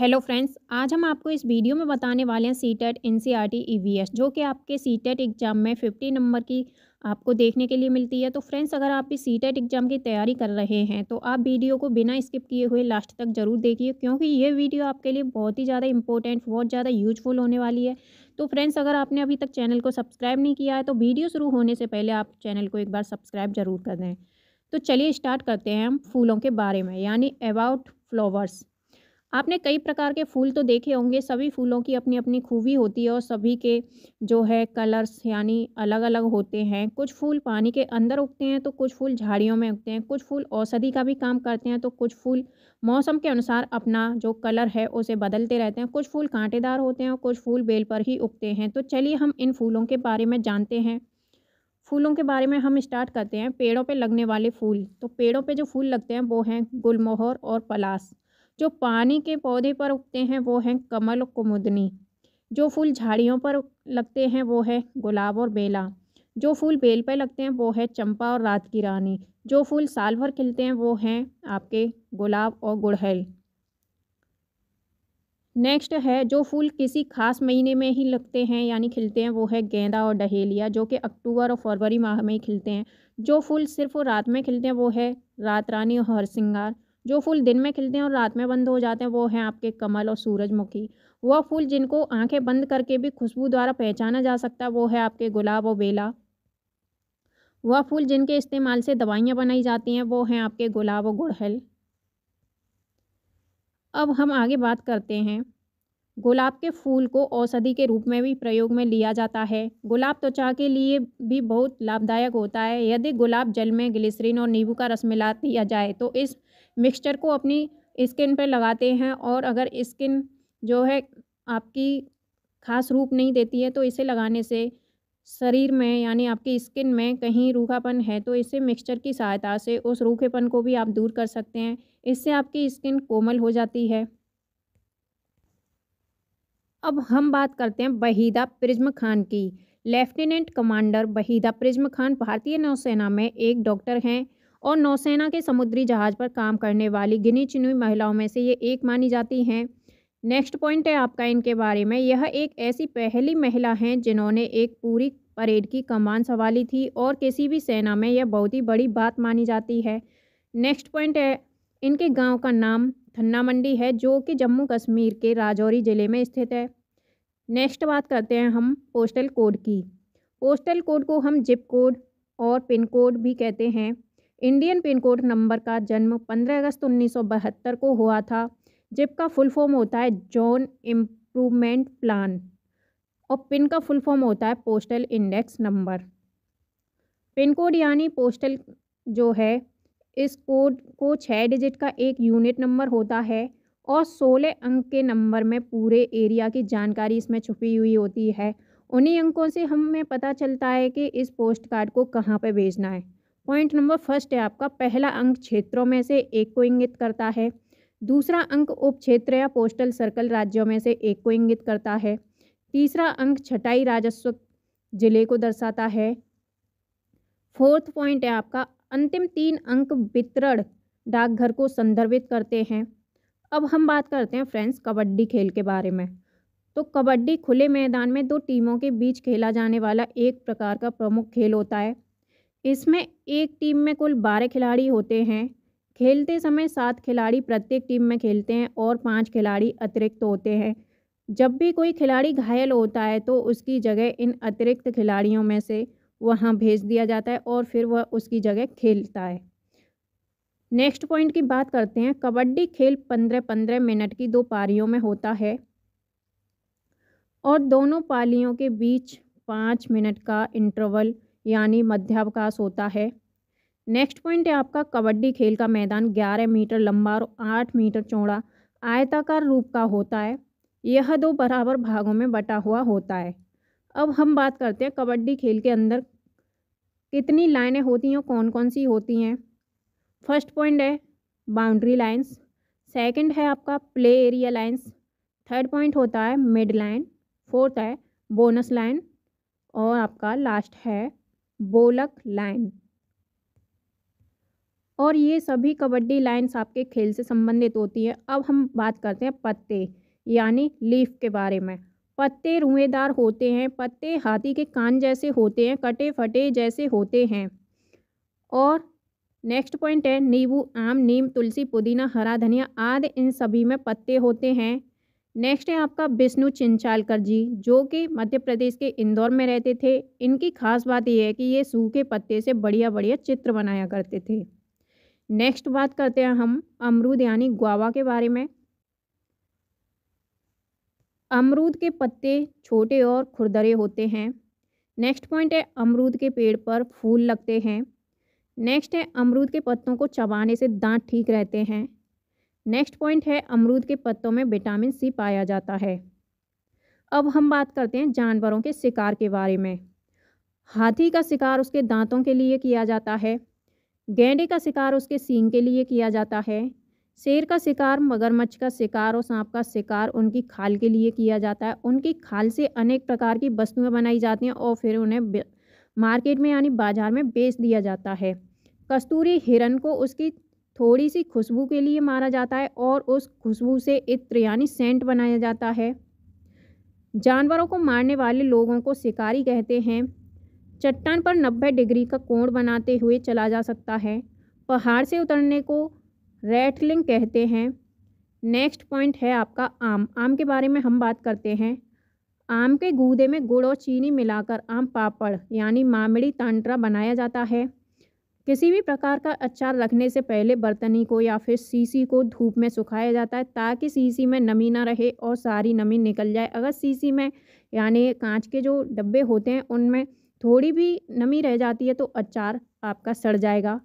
hello friends आज हम आपको इस वीडियो में बताने वाले हैं C TET N C E R T E V S कि आपके सी टेट एग्ज़ाम में फिफ्टी नंबर की आपको देखने के लिए मिलती है तो फ्रेंड्स अगर आप इस सी टेट एग्ज़ाम की तैयारी कर रहे हैं तो आप वीडियो को बिना स्किप किए हुए लास्ट तक ज़रूर देखिए क्योंकि ये वीडियो आपके लिए बहुत ही ज़्यादा इंपॉर्टेंट बहुत ज़्यादा यूजफुल होने वाली है तो फ्रेंड्स अगर आपने अभी तक चैनल को सब्सक्राइब नहीं किया है तो वीडियो शुरू होने से पहले आप चैनल को एक बार सब्सक्राइब ज़रूर कर दें तो चलिए स्टार्ट करते हैं हम फूलों के बारे में यानी अबाउट फ्लावर्स आपने कई प्रकार के फूल तो देखे होंगे सभी फूलों की अपनी अपनी खूबी होती है और सभी के जो है कलर्स यानी अलग अलग होते हैं कुछ फूल पानी के अंदर उगते हैं तो कुछ फूल झाड़ियों में उगते हैं कुछ फूल औषधि का भी काम करते हैं तो कुछ फूल मौसम के अनुसार अपना जो कलर है उसे बदलते रहते हैं कुछ फूल कांटेदार होते हैं और कुछ फूल बेल पर ही उगते हैं तो चलिए हम इन फूलों के बारे में जानते हैं फूलों के बारे में हम स्टार्ट करते हैं पेड़ों पे लगने वाले फूल तो पेड़ों पे जो फूल लगते हैं वो हैं गुलमोहर और पलास जो पानी के पौधे पर उगते हैं वो हैं कमल और कुमुदनी जो फूल झाड़ियों पर लगते हैं वो है गुलाब और बेला जो फूल बेल पर लगते हैं वो है चंपा और रात की रानी जो फूल साल भर खिलते हैं वो हैं आपके गुलाब और गुड़हल नेक्स्ट है जो फूल किसी खास महीने में ही लगते हैं यानी खिलते हैं वो है गेंदा और डहेलिया जो कि अक्टूबर और फरवरी माह में ही खिलते हैं जो फूल सिर्फ रात में खिलते हैं वो है रात रानी और हर श्रृंगार जो फूल दिन में खिलते हैं और रात में बंद हो जाते हैं वो हैं आपके कमल और सूरजमुखी वह फूल जिनको आंखें बंद करके भी खुशबू द्वारा पहचाना जा सकता है वो है आपके गुलाब और बेला वह फूल जिनके इस्तेमाल से दवाइयाँ बनाई जाती हैं वो हैं आपके गुलाब और गुड़हल अब हम आगे बात करते हैं गुलाब के फूल को औषधि के रूप में भी प्रयोग में लिया जाता है गुलाब त्वचा के लिए भी बहुत लाभदायक होता है यदि गुलाब जल में ग्लिसरीन और नींबू का रस मिला दिया जाए तो इस मिक्सचर को अपनी स्किन पर लगाते हैं और अगर स्किन जो है आपकी खास रूप नहीं देती है तो इसे लगाने से शरीर में यानी आपकी स्किन में कहीं रूखापन है तो इसे मिक्सचर की सहायता से उस रूखेपन को भी आप दूर कर सकते हैं इससे आपकी स्किन कोमल हो जाती है अब हम बात करते हैं बहीदा प्रिज्म खान की लेफ्टिनेंट कमांडर बहीदा प्रिज्म खान भारतीय नौसेना में एक डॉक्टर हैं और नौसेना के समुद्री जहाज पर काम करने वाली गिनी चुनी महिलाओं में से ये एक मानी जाती हैं नेक्स्ट पॉइंट है आपका इनके बारे में यह एक ऐसी पहली महिला हैं जिन्होंने एक पूरी परेड की कमान संभाली थी और किसी भी सेना में यह बहुत ही बड़ी बात मानी जाती है नेक्स्ट पॉइंट है इनके गांव का नाम थन्ना मंडी है जो कि जम्मू कश्मीर के राजौरी ज़िले में स्थित है नेक्स्ट बात करते हैं हम पोस्टल कोड की पोस्टल कोड को हम जिप कोड और पिन कोड भी कहते हैं इंडियन पिन कोड नंबर का जन्म 15 अगस्त उन्नीस को हुआ था जिप का फुल फॉर्म होता है जॉन इम्प्रूवमेंट प्लान और पिन का फुल फॉर्म होता है postal index number pin code यानी पोस्टल जो है इस कोड को छः डिजिट का एक यूनिट नंबर होता है और सोलह अंक के नंबर में पूरे एरिया की जानकारी इसमें छुपी हुई होती है उन्हीं अंकों से हमें पता चलता है कि इस पोस्ट कार्ड को कहाँ पर भेजना है पॉइंट नंबर फर्स्ट है आपका पहला अंक क्षेत्रों में से एक को इंगित करता है दूसरा अंक उप क्षेत्र या पोस्टल सर्कल राज्यों में से एक को इंगित करता है तीसरा अंक छटाई राजस्व जिले को दर्शाता है फोर्थ पॉइंट है आपका अंतिम तीन अंक वितरण डाकघर को संदर्भित करते हैं अब हम बात करते हैं फ्रेंड्स कबड्डी खेल के बारे में तो कबड्डी खुले मैदान में दो टीमों के बीच खेला जाने वाला एक प्रकार का प्रमुख खेल होता है इसमें एक टीम में कुल बारह खिलाड़ी होते हैं खेलते समय सात खिलाड़ी प्रत्येक टीम में खेलते हैं और पाँच खिलाड़ी अतिरिक्त होते हैं जब भी कोई खिलाड़ी घायल होता है तो उसकी जगह इन अतिरिक्त खिलाड़ियों में से वहाँ भेज दिया जाता है और फिर वह उसकी जगह खेलता है नेक्स्ट पॉइंट की बात करते हैं कबड्डी खेल पंद्रह पंद्रह मिनट की दो पारियों में होता है और दोनों पालियों के बीच पाँच मिनट का इंटरवल यानी मध्यावकाश होता है नेक्स्ट पॉइंट है आपका कबड्डी खेल का मैदान 11 मीटर लंबा और 8 मीटर चौड़ा आयताकार रूप का होता है यह दो बराबर भागों में बटा हुआ होता है अब हम बात करते हैं कबड्डी खेल के अंदर कितनी लाइनें होती हैं कौन कौन सी होती हैं फर्स्ट पॉइंट है बाउंड्री लाइन्स सेकंड है आपका play area lines third point होता है मिड लाइन फोर्थ है बोनस लाइन और आपका लास्ट है बोलक लाइन और ये सभी कबड्डी लाइन्स आपके खेल से संबंधित होती हैं अब हम बात करते हैं पत्ते यानी लीफ के बारे में पत्ते रुएदार होते हैं पत्ते हाथी के कान जैसे होते हैं कटे फटे जैसे होते हैं और नेक्स्ट पॉइंट है नींबू आम नीम तुलसी पुदीना हरा धनिया आदि इन सभी में पत्ते होते हैं नेक्स्ट है आपका विष्णु चिंचालकर जी जो कि मध्य प्रदेश के इंदौर में रहते थे इनकी खास बात यह है कि ये सूखे पत्ते से बढ़िया बढ़िया चित्र बनाया करते थे नेक्स्ट बात करते हैं हम अमरूद यानी गुआवा के बारे में अमरूद के पत्ते छोटे और खुरदरे होते हैं नेक्स्ट पॉइंट है अमरूद के पेड़ पर फूल लगते हैं नेक्स्ट है अमरूद के पत्तों को चबाने से दांत ठीक रहते हैं नेक्स्ट पॉइंट है अमरूद के पत्तों में विटामिन सी पाया जाता है अब हम बात करते हैं जानवरों के शिकार के बारे में हाथी का शिकार उसके दांतों के लिए किया जाता है गेंडे का शिकार उसके सींग के लिए किया जाता है शेर का शिकार मगरमच्छ का शिकार और सांप का शिकार उनकी खाल के लिए किया जाता है उनकी खाल से अनेक प्रकार की वस्तुएं बनाई जाती हैं और फिर उन्हें मार्केट में यानी बाजार में बेच दिया जाता है कस्तूरी हिरन को उसकी थोड़ी सी खुशबू के लिए मारा जाता है और उस खुशबू से इत्र यानी सेंट बनाया जाता है जानवरों को मारने वाले लोगों को शिकारी कहते हैं चट्टान पर नब्बे डिग्री का कोण बनाते हुए चला जा सकता है पहाड़ से उतरने को रेटलिंग कहते हैं नेक्स्ट पॉइंट है आपका आम आम के बारे में हम बात करते हैं आम के गूदे में गुड़ और चीनी मिलाकर आम पापड़ यानी मामड़ी तांट्रा बनाया जाता है किसी भी प्रकार का अचार रखने से पहले बर्तनी को या फिर सीसी को धूप में सुखाया जाता है ताकि सीसी में नमी ना रहे और सारी नमी निकल जाए अगर सीसी में यानी कांच के जो डब्बे होते हैं उनमें थोड़ी भी नमी रह जाती है तो अचार आपका सड़ जाएगा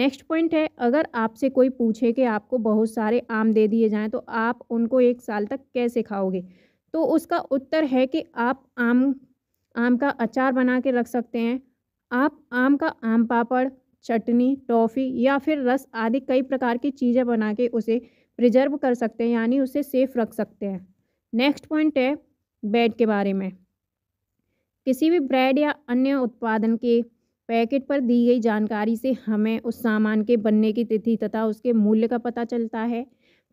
नेक्स्ट पॉइंट है अगर आपसे कोई पूछे कि आपको बहुत सारे आम दे दिए जाएँ तो आप उनको एक साल तक कैसे खाओगे तो उसका उत्तर है कि आप आम आम का अचार बना के रख सकते हैं आप आम का आम पापड़ चटनी टॉफ़ी या फिर रस आदि कई प्रकार की चीज़ें बना के उसे प्रिजर्व कर सकते हैं यानी उसे सेफ रख सकते हैं नेक्स्ट पॉइंट है ब्रेड के बारे में किसी भी ब्रेड या अन्य उत्पादन के पैकेट पर दी गई जानकारी से हमें उस सामान के बनने की तिथि तथा उसके मूल्य का पता चलता है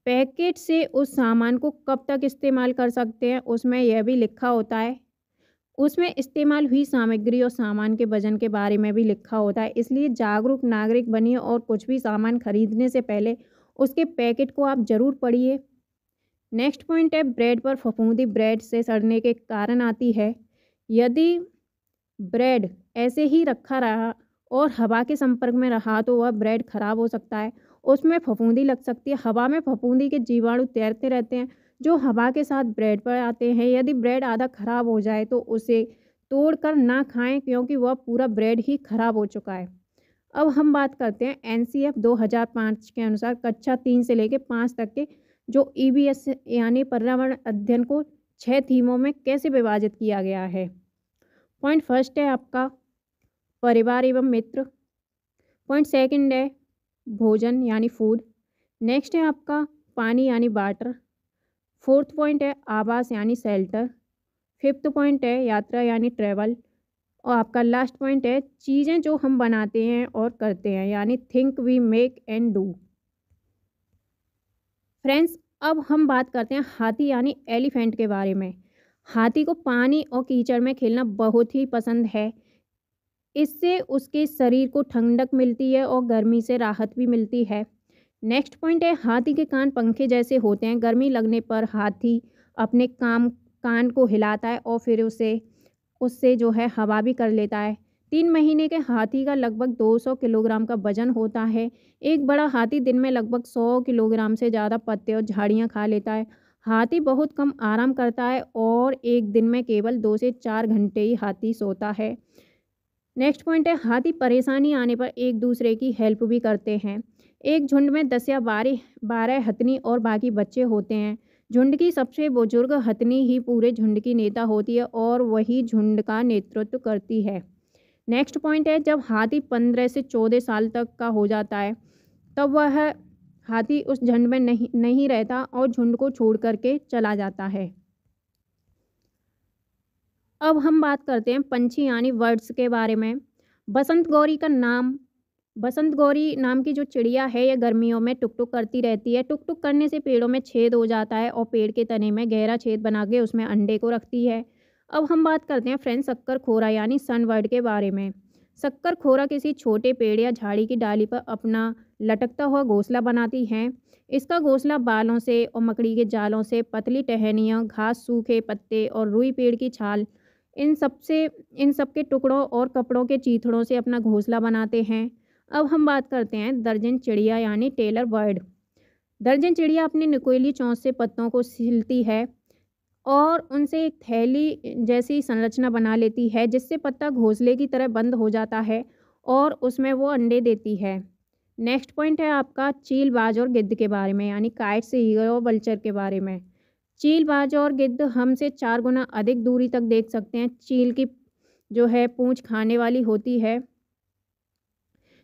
पैकेट से उस सामान को कब तक इस्तेमाल कर सकते हैं उसमें यह भी लिखा होता है उसमें इस्तेमाल हुई सामग्री और सामान के वजन के बारे में भी लिखा होता है इसलिए जागरूक नागरिक बनिए और कुछ भी सामान खरीदने से पहले उसके पैकेट को आप ज़रूर पढ़िए नेक्स्ट पॉइंट है ब्रेड पर फफूंदी ब्रेड से सड़ने के कारण आती है यदि ब्रेड ऐसे ही रखा रहा और हवा के संपर्क में रहा तो वह ब्रेड खराब हो सकता है उसमें फफूंदी लग सकती है हवा में फफूंदी के जीवाणु तैरते रहते हैं जो हवा के साथ ब्रेड पर आते हैं यदि ब्रेड आधा खराब हो जाए तो उसे तोड़ कर ना खाएं क्योंकि वह पूरा ब्रेड ही खराब हो चुका है अब हम बात करते हैं एन सी एफ दो हज़ार पाँच के अनुसार कक्षा तीन से लेकर पाँच तक के जो ई बी एस यानी पर्यावरण अध्ययन को छः थीमों में कैसे विभाजित किया गया है पॉइंट फर्स्ट है आपका परिवार एवं मित्र पॉइंट सेकंड है भोजन यानी फूड नेक्स्ट है आपका पानी यानी वाटर फोर्थ पॉइंट है आवास यानी शेल्टर फिफ्थ पॉइंट है यात्रा यानी ट्रैवल और आपका लास्ट पॉइंट है चीज़ें जो हम बनाते हैं और करते हैं यानी think we make and do friends अब हम बात करते हैं हाथी यानी एलिफेंट के बारे में हाथी को पानी और कीचड़ में खेलना बहुत ही पसंद है इससे उसके शरीर को ठंडक मिलती है और गर्मी से राहत भी मिलती है नेक्स्ट पॉइंट है हाथी के कान पंखे जैसे होते हैं गर्मी लगने पर हाथी अपने काम कान को हिलाता है और फिर उसे उससे जो है हवा भी कर लेता है तीन महीने के हाथी का लगभग 200 किलोग्राम का वजन होता है एक बड़ा हाथी दिन में लगभग 100 किलोग्राम से ज़्यादा पत्ते और झाड़ियाँ खा लेता है हाथी बहुत कम आराम करता है और एक दिन में केवल दो से चार घंटे ही हाथी सोता है नेक्स्ट पॉइंट है हाथी परेशानी आने पर एक दूसरे की हेल्प भी करते हैं एक झुंड में दस या बारह बारह हथनी और बाकी बच्चे होते हैं झुंड की सबसे बुजुर्ग हथनी ही पूरे झुंड की नेता होती है और वही झुंड का नेतृत्व करती है नेक्स्ट पॉइंट है जब हाथी पंद्रह से चौदह साल तक का हो जाता है तब वह हाथी उस झुंड में नहीं नहीं रहता और झुंड को छोड़ करके चला जाता है अब हम बात करते हैं पंछी यानी वर्ड्स के बारे में बसंत गौरी का नाम बसंत गौरी नाम की जो चिड़िया है यह गर्मियों में टुक टुक करती रहती है टुक टुक करने से पेड़ों में छेद हो जाता है और पेड़ के तने में गहरा छेद बना के उसमें अंडे को रखती है अब हम बात करते हैं फ्रेंड शक्कर खोरा यानी सनवर्ड के बारे में शक्कर खोरा किसी छोटे पेड़ या झाड़ी की डाली पर अपना लटकता हुआ घोंसला बनाती हैं इसका घोंसला बालों से और मकड़ी के जालों से पतली टहनियों घास सूखे पत्ते और रुई पेड़ की छाल इन सबसे इन सब के टुकड़ों और कपड़ों के चीथड़ों से अपना घोंसला बनाते हैं अब हम बात करते हैं दर्जन चिड़िया यानी टेलर बर्ड दर्जन चिड़िया अपनी निकोली चौंस से पत्तों को सिलती है और उनसे एक थैली जैसी संरचना बना लेती है जिससे पत्ता घोंसले की तरह बंद हो जाता है और उसमें वो अंडे देती है नेक्स्ट पॉइंट है आपका चीलबाज और गिद्ध के बारे में यानी से ईगल और बल्चर के बारे में चीलबाज और गिद्ध हमसे चार गुना अधिक दूरी तक देख सकते हैं चील की जो है पूंछ खाने वाली होती है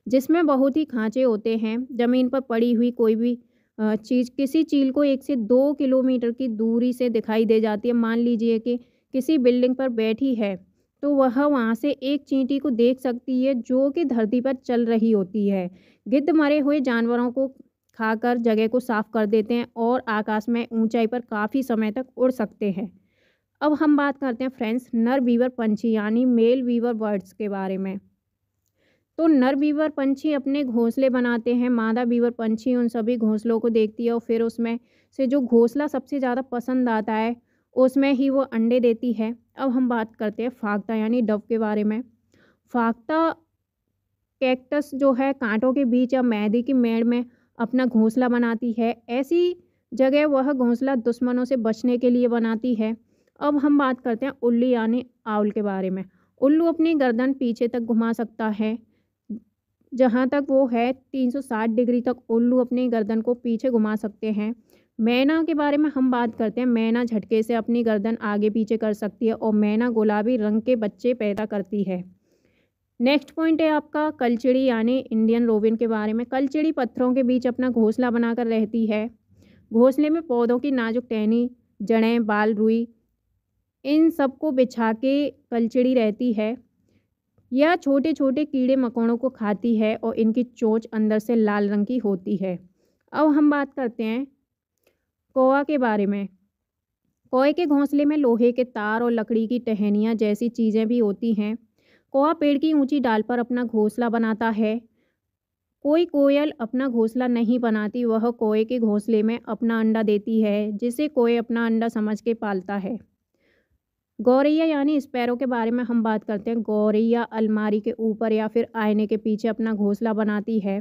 जिसमें बहुत ही खाँचे होते हैं ज़मीन पर पड़ी हुई कोई भी चीज़ किसी चील को एक से दो किलोमीटर की दूरी से दिखाई दे जाती है मान लीजिए कि किसी बिल्डिंग पर बैठी है तो वह वहाँ से एक चींटी को देख सकती है जो कि धरती पर चल रही होती है गिद्ध मरे हुए जानवरों को खाकर जगह को साफ कर देते हैं और आकाश में ऊंचाई पर काफ़ी समय तक उड़ सकते हैं अब हम बात करते हैं फ्रेंड्स नर बीवर पंछी यानी मेल बीवर बर्ड्स के बारे में तो नर बीवर पंछी अपने घोंसले बनाते हैं मादा बीवर पंछी उन सभी घोंसलों को देखती है और फिर उसमें से जो घोंसला सबसे ज़्यादा पसंद आता है उसमें ही वो अंडे देती है अब हम बात करते हैं फाकता यानी डव के बारे में फाकता कैक्टस जो है कांटों के बीच या मैदे की मेड़ में अपना घोंसला बनाती है ऐसी जगह वह घोंसला दुश्मनों से बचने के लिए बनाती है अब हम बात करते हैं उल्लू यानी आउल के बारे में उल्लू अपनी गर्दन पीछे तक घुमा सकता है जहाँ तक वो है 360 डिग्री तक उल्लू अपनी गर्दन को पीछे घुमा सकते हैं मैना के बारे में हम बात करते हैं मैना झटके से अपनी गर्दन आगे पीछे कर सकती है और मैना गुलाबी रंग के बच्चे पैदा करती है नेक्स्ट पॉइंट है आपका कलचिड़ी यानी इंडियन रोविन के बारे में कलचिड़ी पत्थरों के बीच अपना घोंसला बनाकर रहती है घोंसले में पौधों की नाजुक टहनी जड़ें बाल रुई इन सबको बिछा के कलचिड़ी रहती है यह छोटे छोटे कीड़े मकोड़ों को खाती है और इनकी चोंच अंदर से लाल रंग की होती है अब हम बात करते हैं कोआ के बारे में कोए के घोंसले में लोहे के तार और लकड़ी की टहनियाँ जैसी चीज़ें भी होती हैं कोआ पेड़ की ऊंची डाल पर अपना घोंसला बनाता है कोई कोयल अपना घोंसला नहीं बनाती वह कोए के घोंसले में अपना अंडा देती है जिसे कोए अपना अंडा समझ के पालता है गौरैया यानी स्पैरो के बारे में हम बात करते हैं गौरैया अलमारी के ऊपर या फिर आईने के पीछे अपना घोंसला बनाती है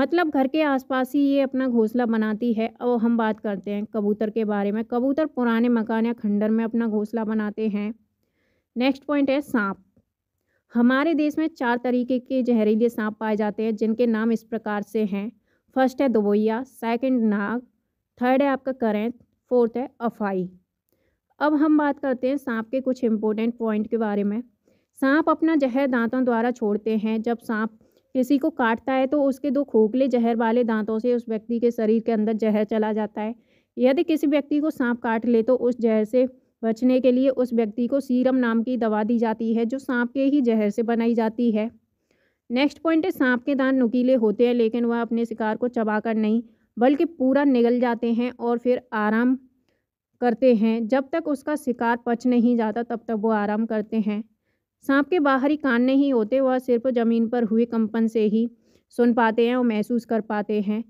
मतलब घर के आसपास ही ये अपना घोंसला बनाती है और हम बात करते हैं कबूतर के बारे में कबूतर पुराने मकान या खंडर में अपना घोंसला बनाते हैं नेक्स्ट पॉइंट है सांप हमारे देश में चार तरीके के जहरीले सांप पाए जाते हैं जिनके नाम इस प्रकार से हैं फर्स्ट है दुबोया सेकंड नाग थर्ड है आपका करेंत फोर्थ है अफाई अब हम बात करते हैं सांप के कुछ इम्पोर्टेंट पॉइंट के बारे में सांप अपना जहर दांतों द्वारा छोड़ते हैं जब सांप किसी को काटता है तो उसके दो खोखले जहर वाले दांतों से उस व्यक्ति के शरीर के अंदर जहर चला जाता है यदि किसी व्यक्ति को सांप काट ले तो उस जहर से बचने के लिए उस व्यक्ति को सीरम नाम की दवा दी जाती है जो सांप के ही जहर से बनाई जाती है नेक्स्ट पॉइंट है सांप के दांत नुकीले होते हैं लेकिन वह अपने शिकार को चबाकर नहीं बल्कि पूरा निगल जाते हैं और फिर आराम करते हैं जब तक उसका शिकार पच नहीं जाता तब तक वो आराम करते हैं सांप के बाहरी कान नहीं होते वह सिर्फ ज़मीन पर हुए कंपन से ही सुन पाते हैं और महसूस कर पाते हैं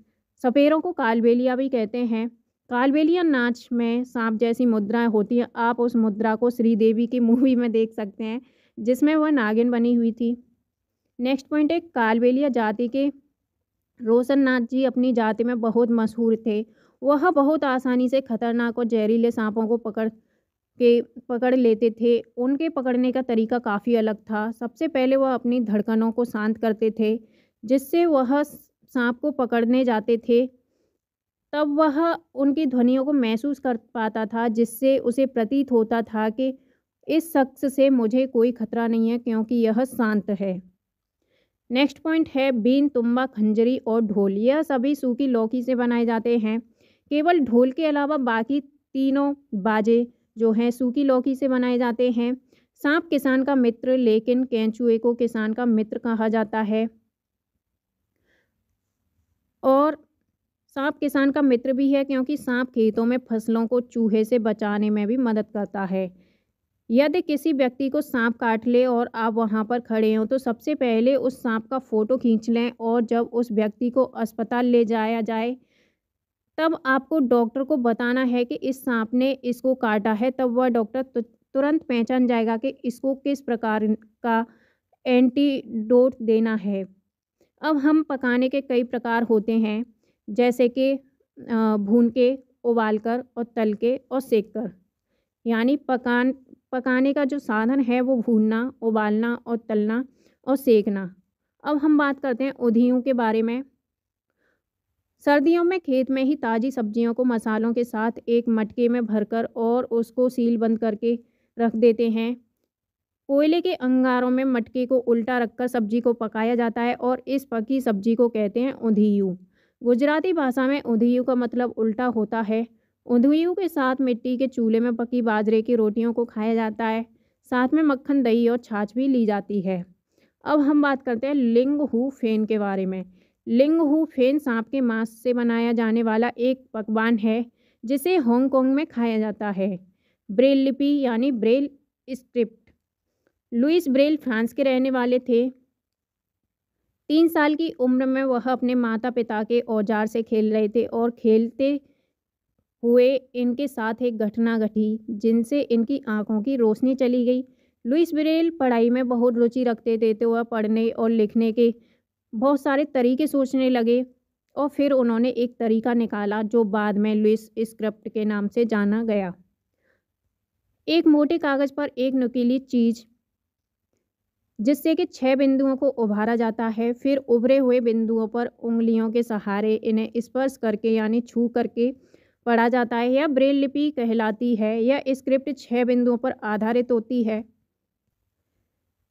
सपेरों को कालबेलिया भी कहते हैं कालबेलिया नाच में सांप जैसी मुद्राएं होती हैं आप उस मुद्रा को श्रीदेवी की मूवी में देख सकते हैं जिसमें वह नागिन बनी हुई थी नेक्स्ट पॉइंट है कालबेलिया जाति के रोशन नाथ जी अपनी जाति में बहुत मशहूर थे वह बहुत आसानी से खतरनाक और जहरीले सांपों को पकड़ के पकड़ लेते थे उनके पकड़ने का तरीका काफ़ी अलग था सबसे पहले वह अपनी धड़कनों को शांत करते थे जिससे वह सांप को पकड़ने जाते थे तब वह उनकी ध्वनियों को महसूस कर पाता था जिससे उसे प्रतीत होता था कि इस शख्स से मुझे कोई खतरा नहीं है क्योंकि यह शांत है नेक्स्ट पॉइंट है बीन तुम्बा खंजरी और ढोल यह सभी सूखी लौकी से बनाए जाते हैं केवल ढोल के अलावा बाकी तीनों बाजे जो हैं सूखी लौकी से बनाए जाते हैं सांप किसान का मित्र लेकिन कैंचुए को किसान का मित्र कहा जाता है और सांप किसान का मित्र भी है क्योंकि सांप खेतों में फसलों को चूहे से बचाने में भी मदद करता है यदि किसी व्यक्ति को सांप काट ले और आप वहाँ पर खड़े हों तो सबसे पहले उस सांप का फ़ोटो खींच लें और जब उस व्यक्ति को अस्पताल ले जाया जाए तब आपको डॉक्टर को बताना है कि इस सांप ने इसको काटा है तब वह डॉक्टर तुरंत पहचान जाएगा कि इसको किस प्रकार का एंटीडोट देना है अब हम पकाने के कई प्रकार होते हैं जैसे कि भून के उबाल कर और तल के और सेक कर यानी पकान पकाने का जो साधन है वो भूनना उबालना और तलना और सेकना अब हम बात करते हैं उधियों के बारे में सर्दियों में खेत में ही ताज़ी सब्जियों को मसालों के साथ एक मटके में भरकर और उसको सील बंद करके रख देते हैं कोयले के अंगारों में मटके को उल्टा रखकर सब्जी को पकाया जाता है और इस पकी सब्जी को कहते हैं उधियू गुजराती भाषा में उधियू का मतलब उल्टा होता है उधियू के साथ मिट्टी के चूल्हे में पकी बाजरे की रोटियों को खाया जाता है साथ में मक्खन दही और छाछ भी ली जाती है अब हम बात करते हैं लिंग हु फेन के बारे में लिंग हु फेन सांप के मांस से बनाया जाने वाला एक पकवान है जिसे हांगकांग में खाया जाता है ब्रेल लिपि यानी Braille script Louis Braille France के रहने वाले थे तीन साल की उम्र में वह अपने माता पिता के औजार से खेल रहे थे और खेलते हुए इनके साथ एक घटना घटी जिनसे इनकी आंखों की रोशनी चली गई लुइस ब्रेल पढ़ाई में बहुत रुचि रखते थे तो वह पढ़ने और लिखने के बहुत सारे तरीके सोचने लगे और फिर उन्होंने एक तरीका निकाला जो बाद में लुइस स्क्रिप्ट के नाम से जाना गया एक मोटे कागज़ पर एक नुकीली चीज़ जिससे कि छह बिंदुओं को उभारा जाता है फिर उभरे हुए बिंदुओं पर उंगलियों के सहारे इन्हें स्पर्श करके यानी छू करके पढ़ा जाता है यह ब्रेल लिपि कहलाती है यह स्क्रिप्ट छह बिंदुओं पर आधारित होती है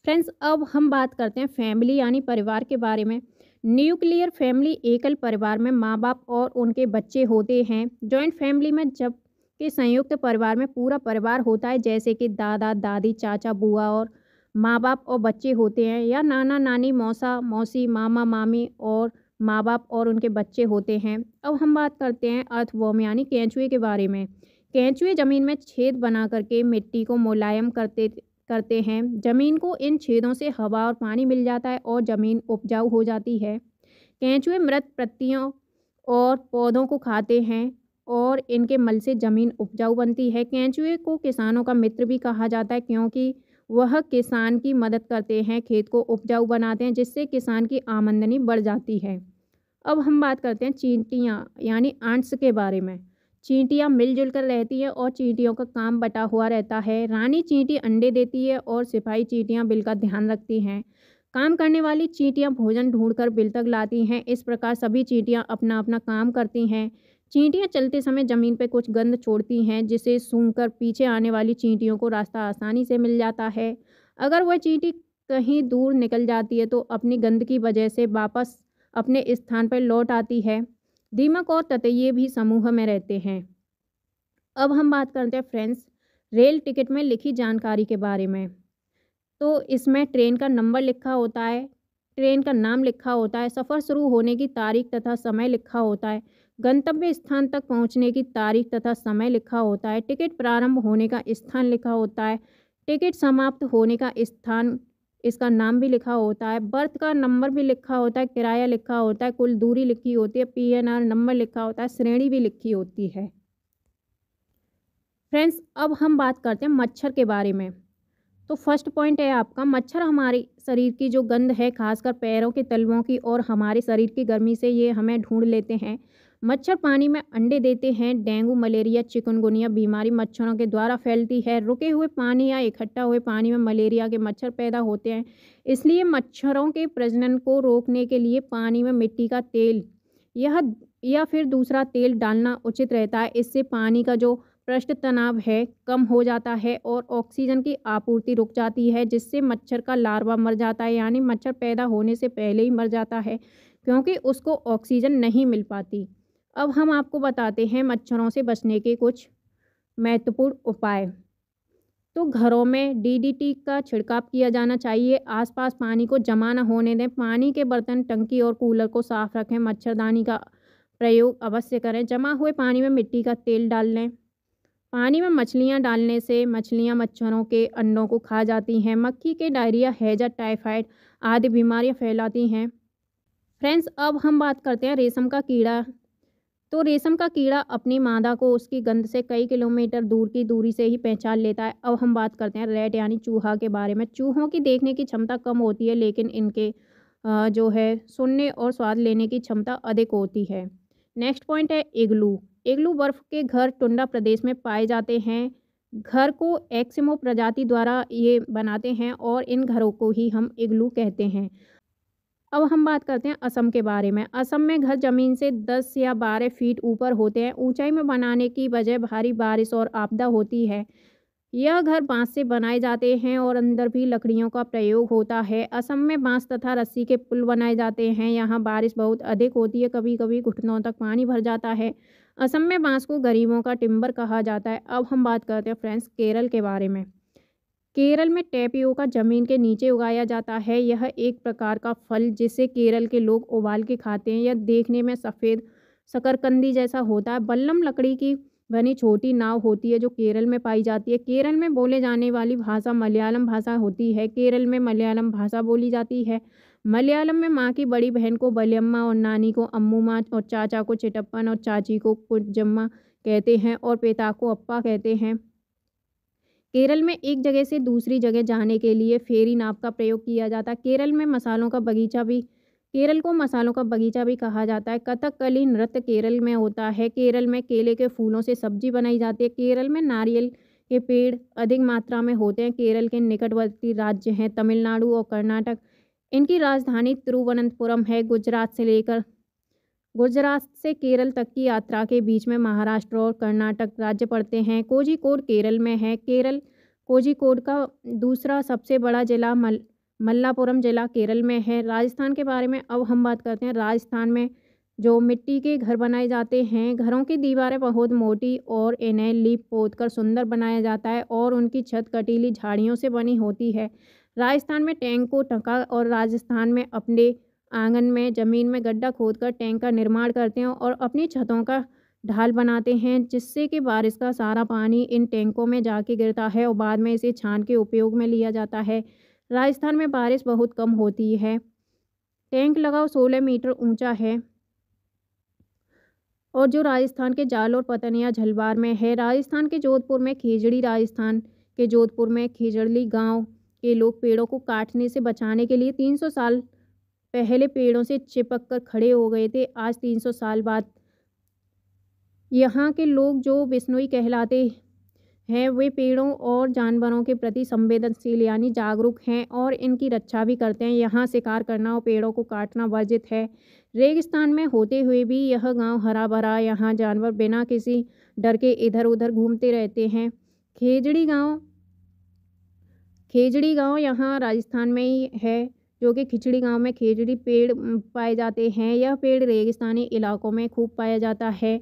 फ्रेंड्स अब हम बात करते हैं फैमिली यानी परिवार के बारे में न्यूक्लियर फैमिली एकल परिवार में माँ बाप और उनके बच्चे होते हैं जॉइंट फैमिली में जब के संयुक्त परिवार में पूरा परिवार होता है जैसे कि दादा दादी चाचा बुआ और माँ बाप और बच्चे होते हैं या नाना नानी मौसा मौसी मामा मामी और माँ बाप और उनके बच्चे होते हैं अब हम बात करते हैं अर्थवॉर्म यानी कैंचुए के बारे में कैंचुए ज़मीन में छेद बना करके मिट्टी को मुलायम करते करते हैं ज़मीन को इन छेदों से हवा और पानी मिल जाता है और ज़मीन उपजाऊ हो जाती है कैंचुए मृत पत्तियों और पौधों को खाते हैं और इनके मल से ज़मीन उपजाऊ बनती है कैंचुए को किसानों का मित्र भी कहा जाता है क्योंकि वह किसान की मदद करते हैं खेत को उपजाऊ बनाते हैं जिससे किसान की आमदनी बढ़ जाती है अब हम बात करते हैं चींटियाँ यानी आंट्स के बारे में चींटियाँ मिलजुल कर रहती हैं और चींटियों का काम बटा हुआ रहता है रानी चींटी अंडे देती है और सिपाही चींटियाँ बिल का ध्यान रखती हैं काम करने वाली चींटियाँ भोजन ढूंढकर बिल तक लाती हैं इस प्रकार सभी चींटियाँ अपना अपना काम करती हैं चींटियाँ चलते समय ज़मीन पर कुछ गंद छोड़ती हैं जिसे सूंघकर पीछे आने वाली चींटियों को रास्ता आसानी से मिल जाता है अगर वह चींटी कहीं दूर निकल जाती है तो अपनी गंद की वजह से वापस अपने स्थान पर लौट आती है दीमक और ततैये भी समूह में रहते हैं अब हम बात करते हैं फ्रेंड्स रेल टिकट में लिखी जानकारी के बारे में तो इसमें ट्रेन का नंबर लिखा होता है ट्रेन का नाम लिखा होता है सफ़र शुरू होने की तारीख तथा समय लिखा होता है गंतव्य स्थान तक पहुंचने की तारीख तथा समय लिखा होता है टिकट प्रारंभ होने का स्थान लिखा होता है टिकट समाप्त होने का स्थान इसका नाम भी लिखा होता है बर्थ का नंबर भी लिखा होता है किराया लिखा होता है कुल दूरी लिखी होती है आर नंबर लिखा होता है श्रेणी भी लिखी होती है फ्रेंड्स अब हम बात करते हैं मच्छर के बारे में तो फर्स्ट पॉइंट है आपका मच्छर हमारे शरीर की जो गंध है खासकर पैरों के तलवों की और हमारे शरीर की गर्मी से ये हमें ढूंढ लेते हैं मच्छर पानी में अंडे देते हैं डेंगू मलेरिया चिकनगुनिया बीमारी मच्छरों के द्वारा फैलती है रुके हुए पानी या इकट्ठा हुए पानी में मलेरिया के मच्छर पैदा होते हैं इसलिए मच्छरों के प्रजनन को रोकने के लिए पानी में मिट्टी का तेल यह या फिर दूसरा तेल डालना उचित रहता है इससे पानी का जो पृष्ठ तनाव है कम हो जाता है और ऑक्सीजन की आपूर्ति रुक जाती है जिससे मच्छर का लार्वा मर जाता है यानी मच्छर पैदा होने से पहले ही मर जाता है क्योंकि उसको ऑक्सीजन नहीं मिल पाती अब हम आपको बताते हैं मच्छरों से बचने के कुछ महत्वपूर्ण उपाय तो घरों में डीडीटी का छिड़काव किया जाना चाहिए आसपास पानी को जमा न होने दें पानी के बर्तन टंकी और कूलर को साफ रखें मच्छरदानी का प्रयोग अवश्य करें जमा हुए पानी में मिट्टी का तेल डाल लें पानी में मछलियाँ डालने से मछलियाँ मच्छरों के अंडों को खा जाती हैं मक्खी के डायरिया हैजा टाइफाइड आदि बीमारियाँ फैलाती हैं फ्रेंड्स अब हम बात करते हैं रेशम का कीड़ा तो रेशम का कीड़ा अपनी मादा को उसकी गंध से कई किलोमीटर दूर की दूरी से ही पहचान लेता है अब हम बात करते हैं रेट यानी चूहा के बारे में चूहों की देखने की क्षमता कम होती है लेकिन इनके जो है सुनने और स्वाद लेने की क्षमता अधिक होती है नेक्स्ट पॉइंट है इग्लू इग्लू बर्फ के घर टुंडा प्रदेश में पाए जाते हैं घर को एक्सिमो प्रजाति द्वारा ये बनाते हैं और इन घरों को ही हम इग्लू कहते हैं अब हम बात करते हैं असम के बारे में असम में घर ज़मीन से 10 या 12 फीट ऊपर होते हैं ऊंचाई में बनाने की वजह भारी बारिश और आपदा होती है यह घर बांस से बनाए जाते हैं और अंदर भी लकड़ियों का प्रयोग होता है असम में बांस तथा रस्सी के पुल बनाए जाते हैं यहाँ बारिश बहुत अधिक होती है कभी कभी घुटनों तक पानी भर जाता है असम में बांस को गरीबों का टिम्बर कहा जाता है अब हम बात करते हैं फ्रेंड्स केरल के बारे में केरल में टेपियोका जमीन के नीचे उगाया जाता है यह एक प्रकार का फल जिसे केरल के लोग उबाल के खाते हैं यह देखने में सफ़ेद शकरकंदी जैसा होता है बल्लम लकड़ी की बनी छोटी नाव होती है जो केरल में पाई जाती है केरल में बोले जाने वाली भाषा मलयालम भाषा होती है केरल में मलयालम भाषा बोली जाती है मलयालम में माँ की बड़ी बहन को बलियम्मा और नानी को अम्मूमा और चाचा को चिटप्पन और चाची को कुजम्मा कहते हैं और पिता को अप्पा कहते हैं केरल में एक जगह से दूसरी जगह जाने के लिए फेरी नाव का प्रयोग किया जाता है केरल में मसालों का बगीचा भी केरल को मसालों का बगीचा भी कहा जाता है कथकली नृत्य केरल में होता है केरल में केले के फूलों से सब्जी बनाई जाती है केरल में नारियल के पेड़ अधिक मात्रा में होते हैं केरल के निकटवर्ती राज्य हैं तमिलनाडु और कर्नाटक इनकी राजधानी तिरुवनंतपुरम है गुजरात से लेकर गुजरात से केरल तक की यात्रा के बीच में महाराष्ट्र और कर्नाटक राज्य पड़ते हैं कोझिकोड केरल में है केरल कोझिकोड का दूसरा सबसे बड़ा जिला मल मल्लापुरम जिला केरल में है राजस्थान के बारे में अब हम बात करते हैं राजस्थान में जो मिट्टी के घर बनाए जाते हैं घरों की दीवारें बहुत मोटी और इन्हें लीप पोत कर सुंदर बनाया जाता है और उनकी छत कटीली झाड़ियों से बनी होती है राजस्थान में टैंक को टका और राजस्थान में अपने आंगन में ज़मीन में गड्ढा खोदकर टैंक का निर्माण करते हैं और अपनी छतों का ढाल बनाते हैं जिससे कि बारिश का सारा पानी इन टैंकों में जाके गिरता है और बाद में इसे छान के उपयोग में लिया जाता है राजस्थान में बारिश बहुत कम होती है टैंक लगाव सोलह मीटर ऊंचा है और जो राजस्थान के जालोर पतनिया झलवार में है राजस्थान के जोधपुर में खेजड़ी राजस्थान के जोधपुर में खेजड़ली गांव के लोग पेड़ों को काटने से बचाने के लिए 300 साल पहले पेड़ों से चिपक कर खड़े हो गए थे आज 300 साल बाद यहाँ के लोग जो बिश्नोई कहलाते हैं वे पेड़ों और जानवरों के प्रति संवेदनशील यानी जागरूक हैं और इनकी रक्षा भी करते हैं यहाँ शिकार करना और पेड़ों को काटना वर्जित है रेगिस्तान में होते हुए भी यह गांव हरा भरा यहाँ जानवर बिना किसी डर के इधर उधर घूमते रहते हैं खेजड़ी गांव खेजड़ी गांव यहाँ राजस्थान में ही है जो कि खिचड़ी गांव में खेजड़ी पेड़ पाए जाते हैं यह पेड़ रेगिस्तानी इलाकों में खूब पाया जाता है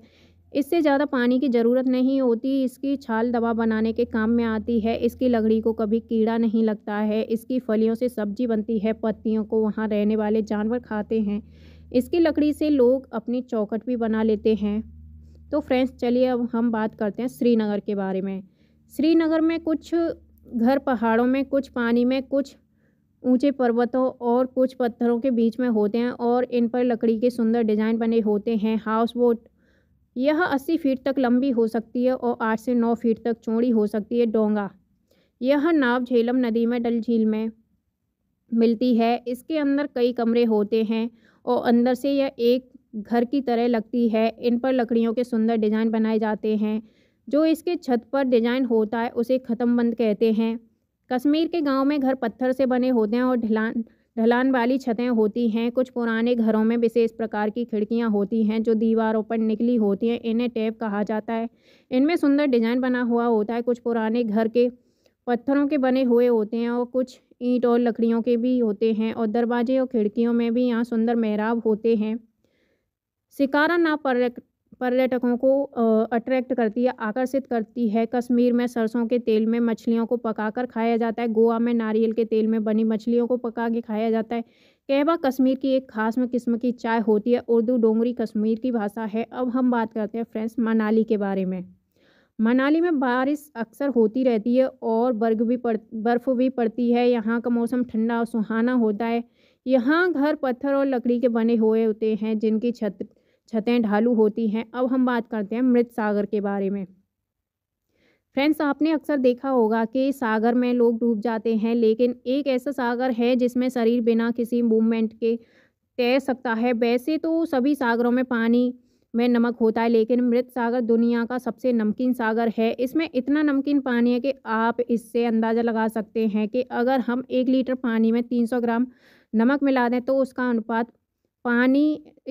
इससे ज़्यादा पानी की ज़रूरत नहीं होती इसकी छाल दवा बनाने के काम में आती है इसकी लकड़ी को कभी कीड़ा नहीं लगता है इसकी फलियों से सब्जी बनती है पत्तियों को वहाँ रहने वाले जानवर खाते हैं इसकी लकड़ी से लोग अपनी चौखट भी बना लेते हैं तो फ्रेंड्स चलिए अब हम बात करते हैं श्रीनगर के बारे में श्रीनगर में कुछ घर पहाड़ों में कुछ पानी में कुछ ऊंचे पर्वतों और कुछ पत्थरों के बीच में होते हैं और इन पर लकड़ी के सुंदर डिजाइन बने होते हैं हाउस बोट यह 80 फीट तक लंबी हो सकती है और 8 से 9 फीट तक चौड़ी हो सकती है डोंगा यह नाव झेलम नदी में डल झील में मिलती है इसके अंदर कई कमरे होते हैं और अंदर से यह एक घर की तरह लगती है इन पर लकड़ियों के सुंदर डिजाइन बनाए जाते हैं जो इसके छत पर डिजाइन होता है उसे ख़त्म बंद कहते हैं कश्मीर के गाँव में घर पत्थर से बने होते हैं और ढलान ढलान वाली छतें होती हैं कुछ पुराने घरों में विशेष प्रकार की खिड़कियां होती हैं जो दीवारों पर निकली होती हैं इन्हें टैप कहा जाता है इनमें सुंदर डिजाइन बना हुआ होता है कुछ पुराने घर के पत्थरों के बने हुए होते हैं और कुछ ईंट और लकड़ियों के भी होते हैं और दरवाजे और खिड़कियों में भी यहाँ सुंदर मेहराब होते हैं शिकारा ना पर्यटक पर्यटकों को अट्रैक्ट करती है आकर्षित करती है कश्मीर में सरसों के तेल में मछलियों को पकाकर खाया जाता है गोवा में नारियल के तेल में बनी मछलियों को पका के खाया जाता है कहवा कश्मीर की एक खास में किस्म की चाय होती है उर्दू डोंगरी कश्मीर की भाषा है अब हम बात करते हैं फ्रेंड्स मनाली के बारे में मनाली में बारिश अक्सर होती रहती है और बर्ग भी पड़ बर्फ़ भी पड़ती है यहाँ का मौसम ठंडा और सुहाना होता है यहाँ घर पत्थर और लकड़ी के बने हुए होते हैं जिनकी छत छतें ढालू होती हैं अब हम बात करते हैं मृत सागर के बारे में फ्रेंड्स आपने अक्सर देखा होगा कि सागर में लोग डूब जाते हैं लेकिन एक ऐसा सागर है जिसमें शरीर बिना किसी मूवमेंट के तैर सकता है वैसे तो सभी सागरों में पानी में नमक होता है लेकिन मृत सागर दुनिया का सबसे नमकीन सागर है इसमें इतना नमकीन पानी है कि आप इससे अंदाज़ा लगा सकते हैं कि अगर हम एक लीटर पानी में 300 ग्राम नमक मिला दें तो उसका अनुपात पानी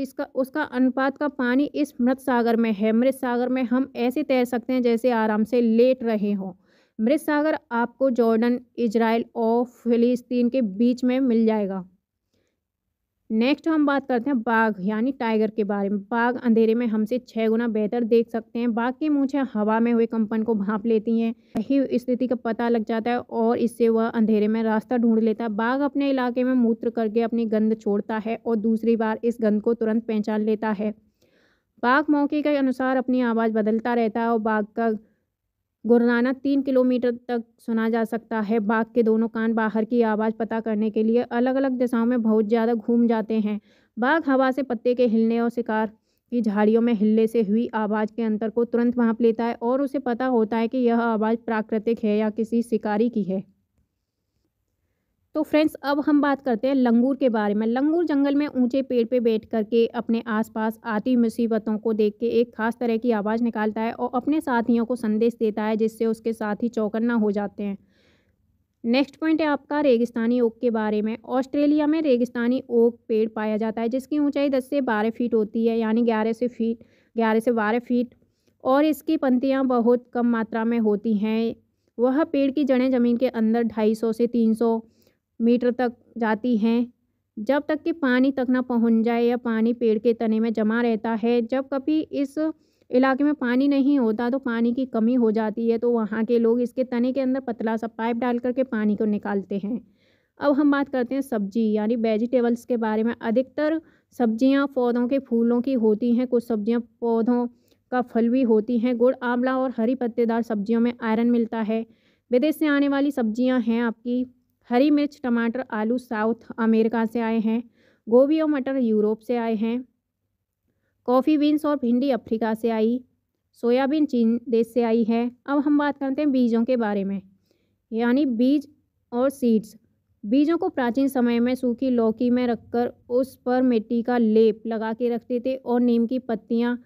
इसका उसका अनुपात का पानी इस मृत सागर में है मृत सागर में हम ऐसे तैर सकते हैं जैसे आराम से लेट रहे हों मृत सागर आपको जॉर्डन इजराइल और फिलिस्तीन के बीच में मिल जाएगा नेक्स्ट हम बात करते हैं बाघ यानी टाइगर के बारे में बाघ अंधेरे में हमसे छः गुना बेहतर देख सकते हैं बाघ की मूँछें हवा में हुए कंपन को भाप लेती हैं सही स्थिति का पता लग जाता है और इससे वह अंधेरे में रास्ता ढूंढ लेता है बाघ अपने इलाके में मूत्र करके अपनी गंध छोड़ता है और दूसरी बार इस गंध को तुरंत पहचान लेता है बाघ मौके के अनुसार अपनी आवाज़ बदलता रहता है और बाघ का गुरनाना तीन किलोमीटर तक सुना जा सकता है बाघ के दोनों कान बाहर की आवाज़ पता करने के लिए अलग अलग दिशाओं में बहुत ज़्यादा घूम जाते हैं बाघ हवा से पत्ते के हिलने और शिकार की झाड़ियों में हिलने से हुई आवाज़ के अंतर को तुरंत भाँप लेता है और उसे पता होता है कि यह आवाज़ प्राकृतिक है या किसी शिकारी की है तो फ्रेंड्स अब हम बात करते हैं लंगूर के बारे में लंगूर जंगल में ऊंचे पेड़ पे बैठ करके अपने आसपास आती मुसीबतों को देख के एक खास तरह की आवाज़ निकालता है और अपने साथियों को संदेश देता है जिससे उसके साथी चौकन्ना हो जाते हैं नेक्स्ट पॉइंट है आपका रेगिस्तानी ओक के बारे में ऑस्ट्रेलिया में रेगिस्तानी ओक पेड़ पाया जाता है जिसकी ऊँचाई दस से बारह फीट होती है यानी ग्यारह से फीट ग्यारह से बारह फीट और इसकी पंक्तियाँ बहुत कम मात्रा में होती हैं वह पेड़ की जड़ें ज़मीन के अंदर ढाई से तीन मीटर तक जाती हैं जब तक कि पानी तक ना पहुंच जाए या पानी पेड़ के तने में जमा रहता है जब कभी इस इलाके में पानी नहीं होता तो पानी की कमी हो जाती है तो वहाँ के लोग इसके तने के अंदर पतला सा पाइप डाल करके पानी को निकालते हैं अब हम बात करते हैं सब्जी यानी वेजिटेबल्स के बारे में अधिकतर सब्जियाँ पौधों के फूलों की होती हैं कुछ सब्ज़ियाँ पौधों का फल भी होती हैं गुड़ आंवला और हरी पत्तेदार सब्जियों में आयरन मिलता है विदेश से आने वाली सब्जियाँ हैं आपकी हरी मिर्च टमाटर आलू साउथ अमेरिका से आए हैं गोभी और मटर यूरोप से आए हैं कॉफ़ी बीन्स और भिंडी अफ्रीका से आई सोयाबीन चीन देश से आई है अब हम बात करते हैं बीजों के बारे में यानी बीज और सीड्स बीजों को प्राचीन समय में सूखी लौकी में रखकर उस पर मिट्टी का लेप लगा के रखते थे और नीम की पत्तियाँ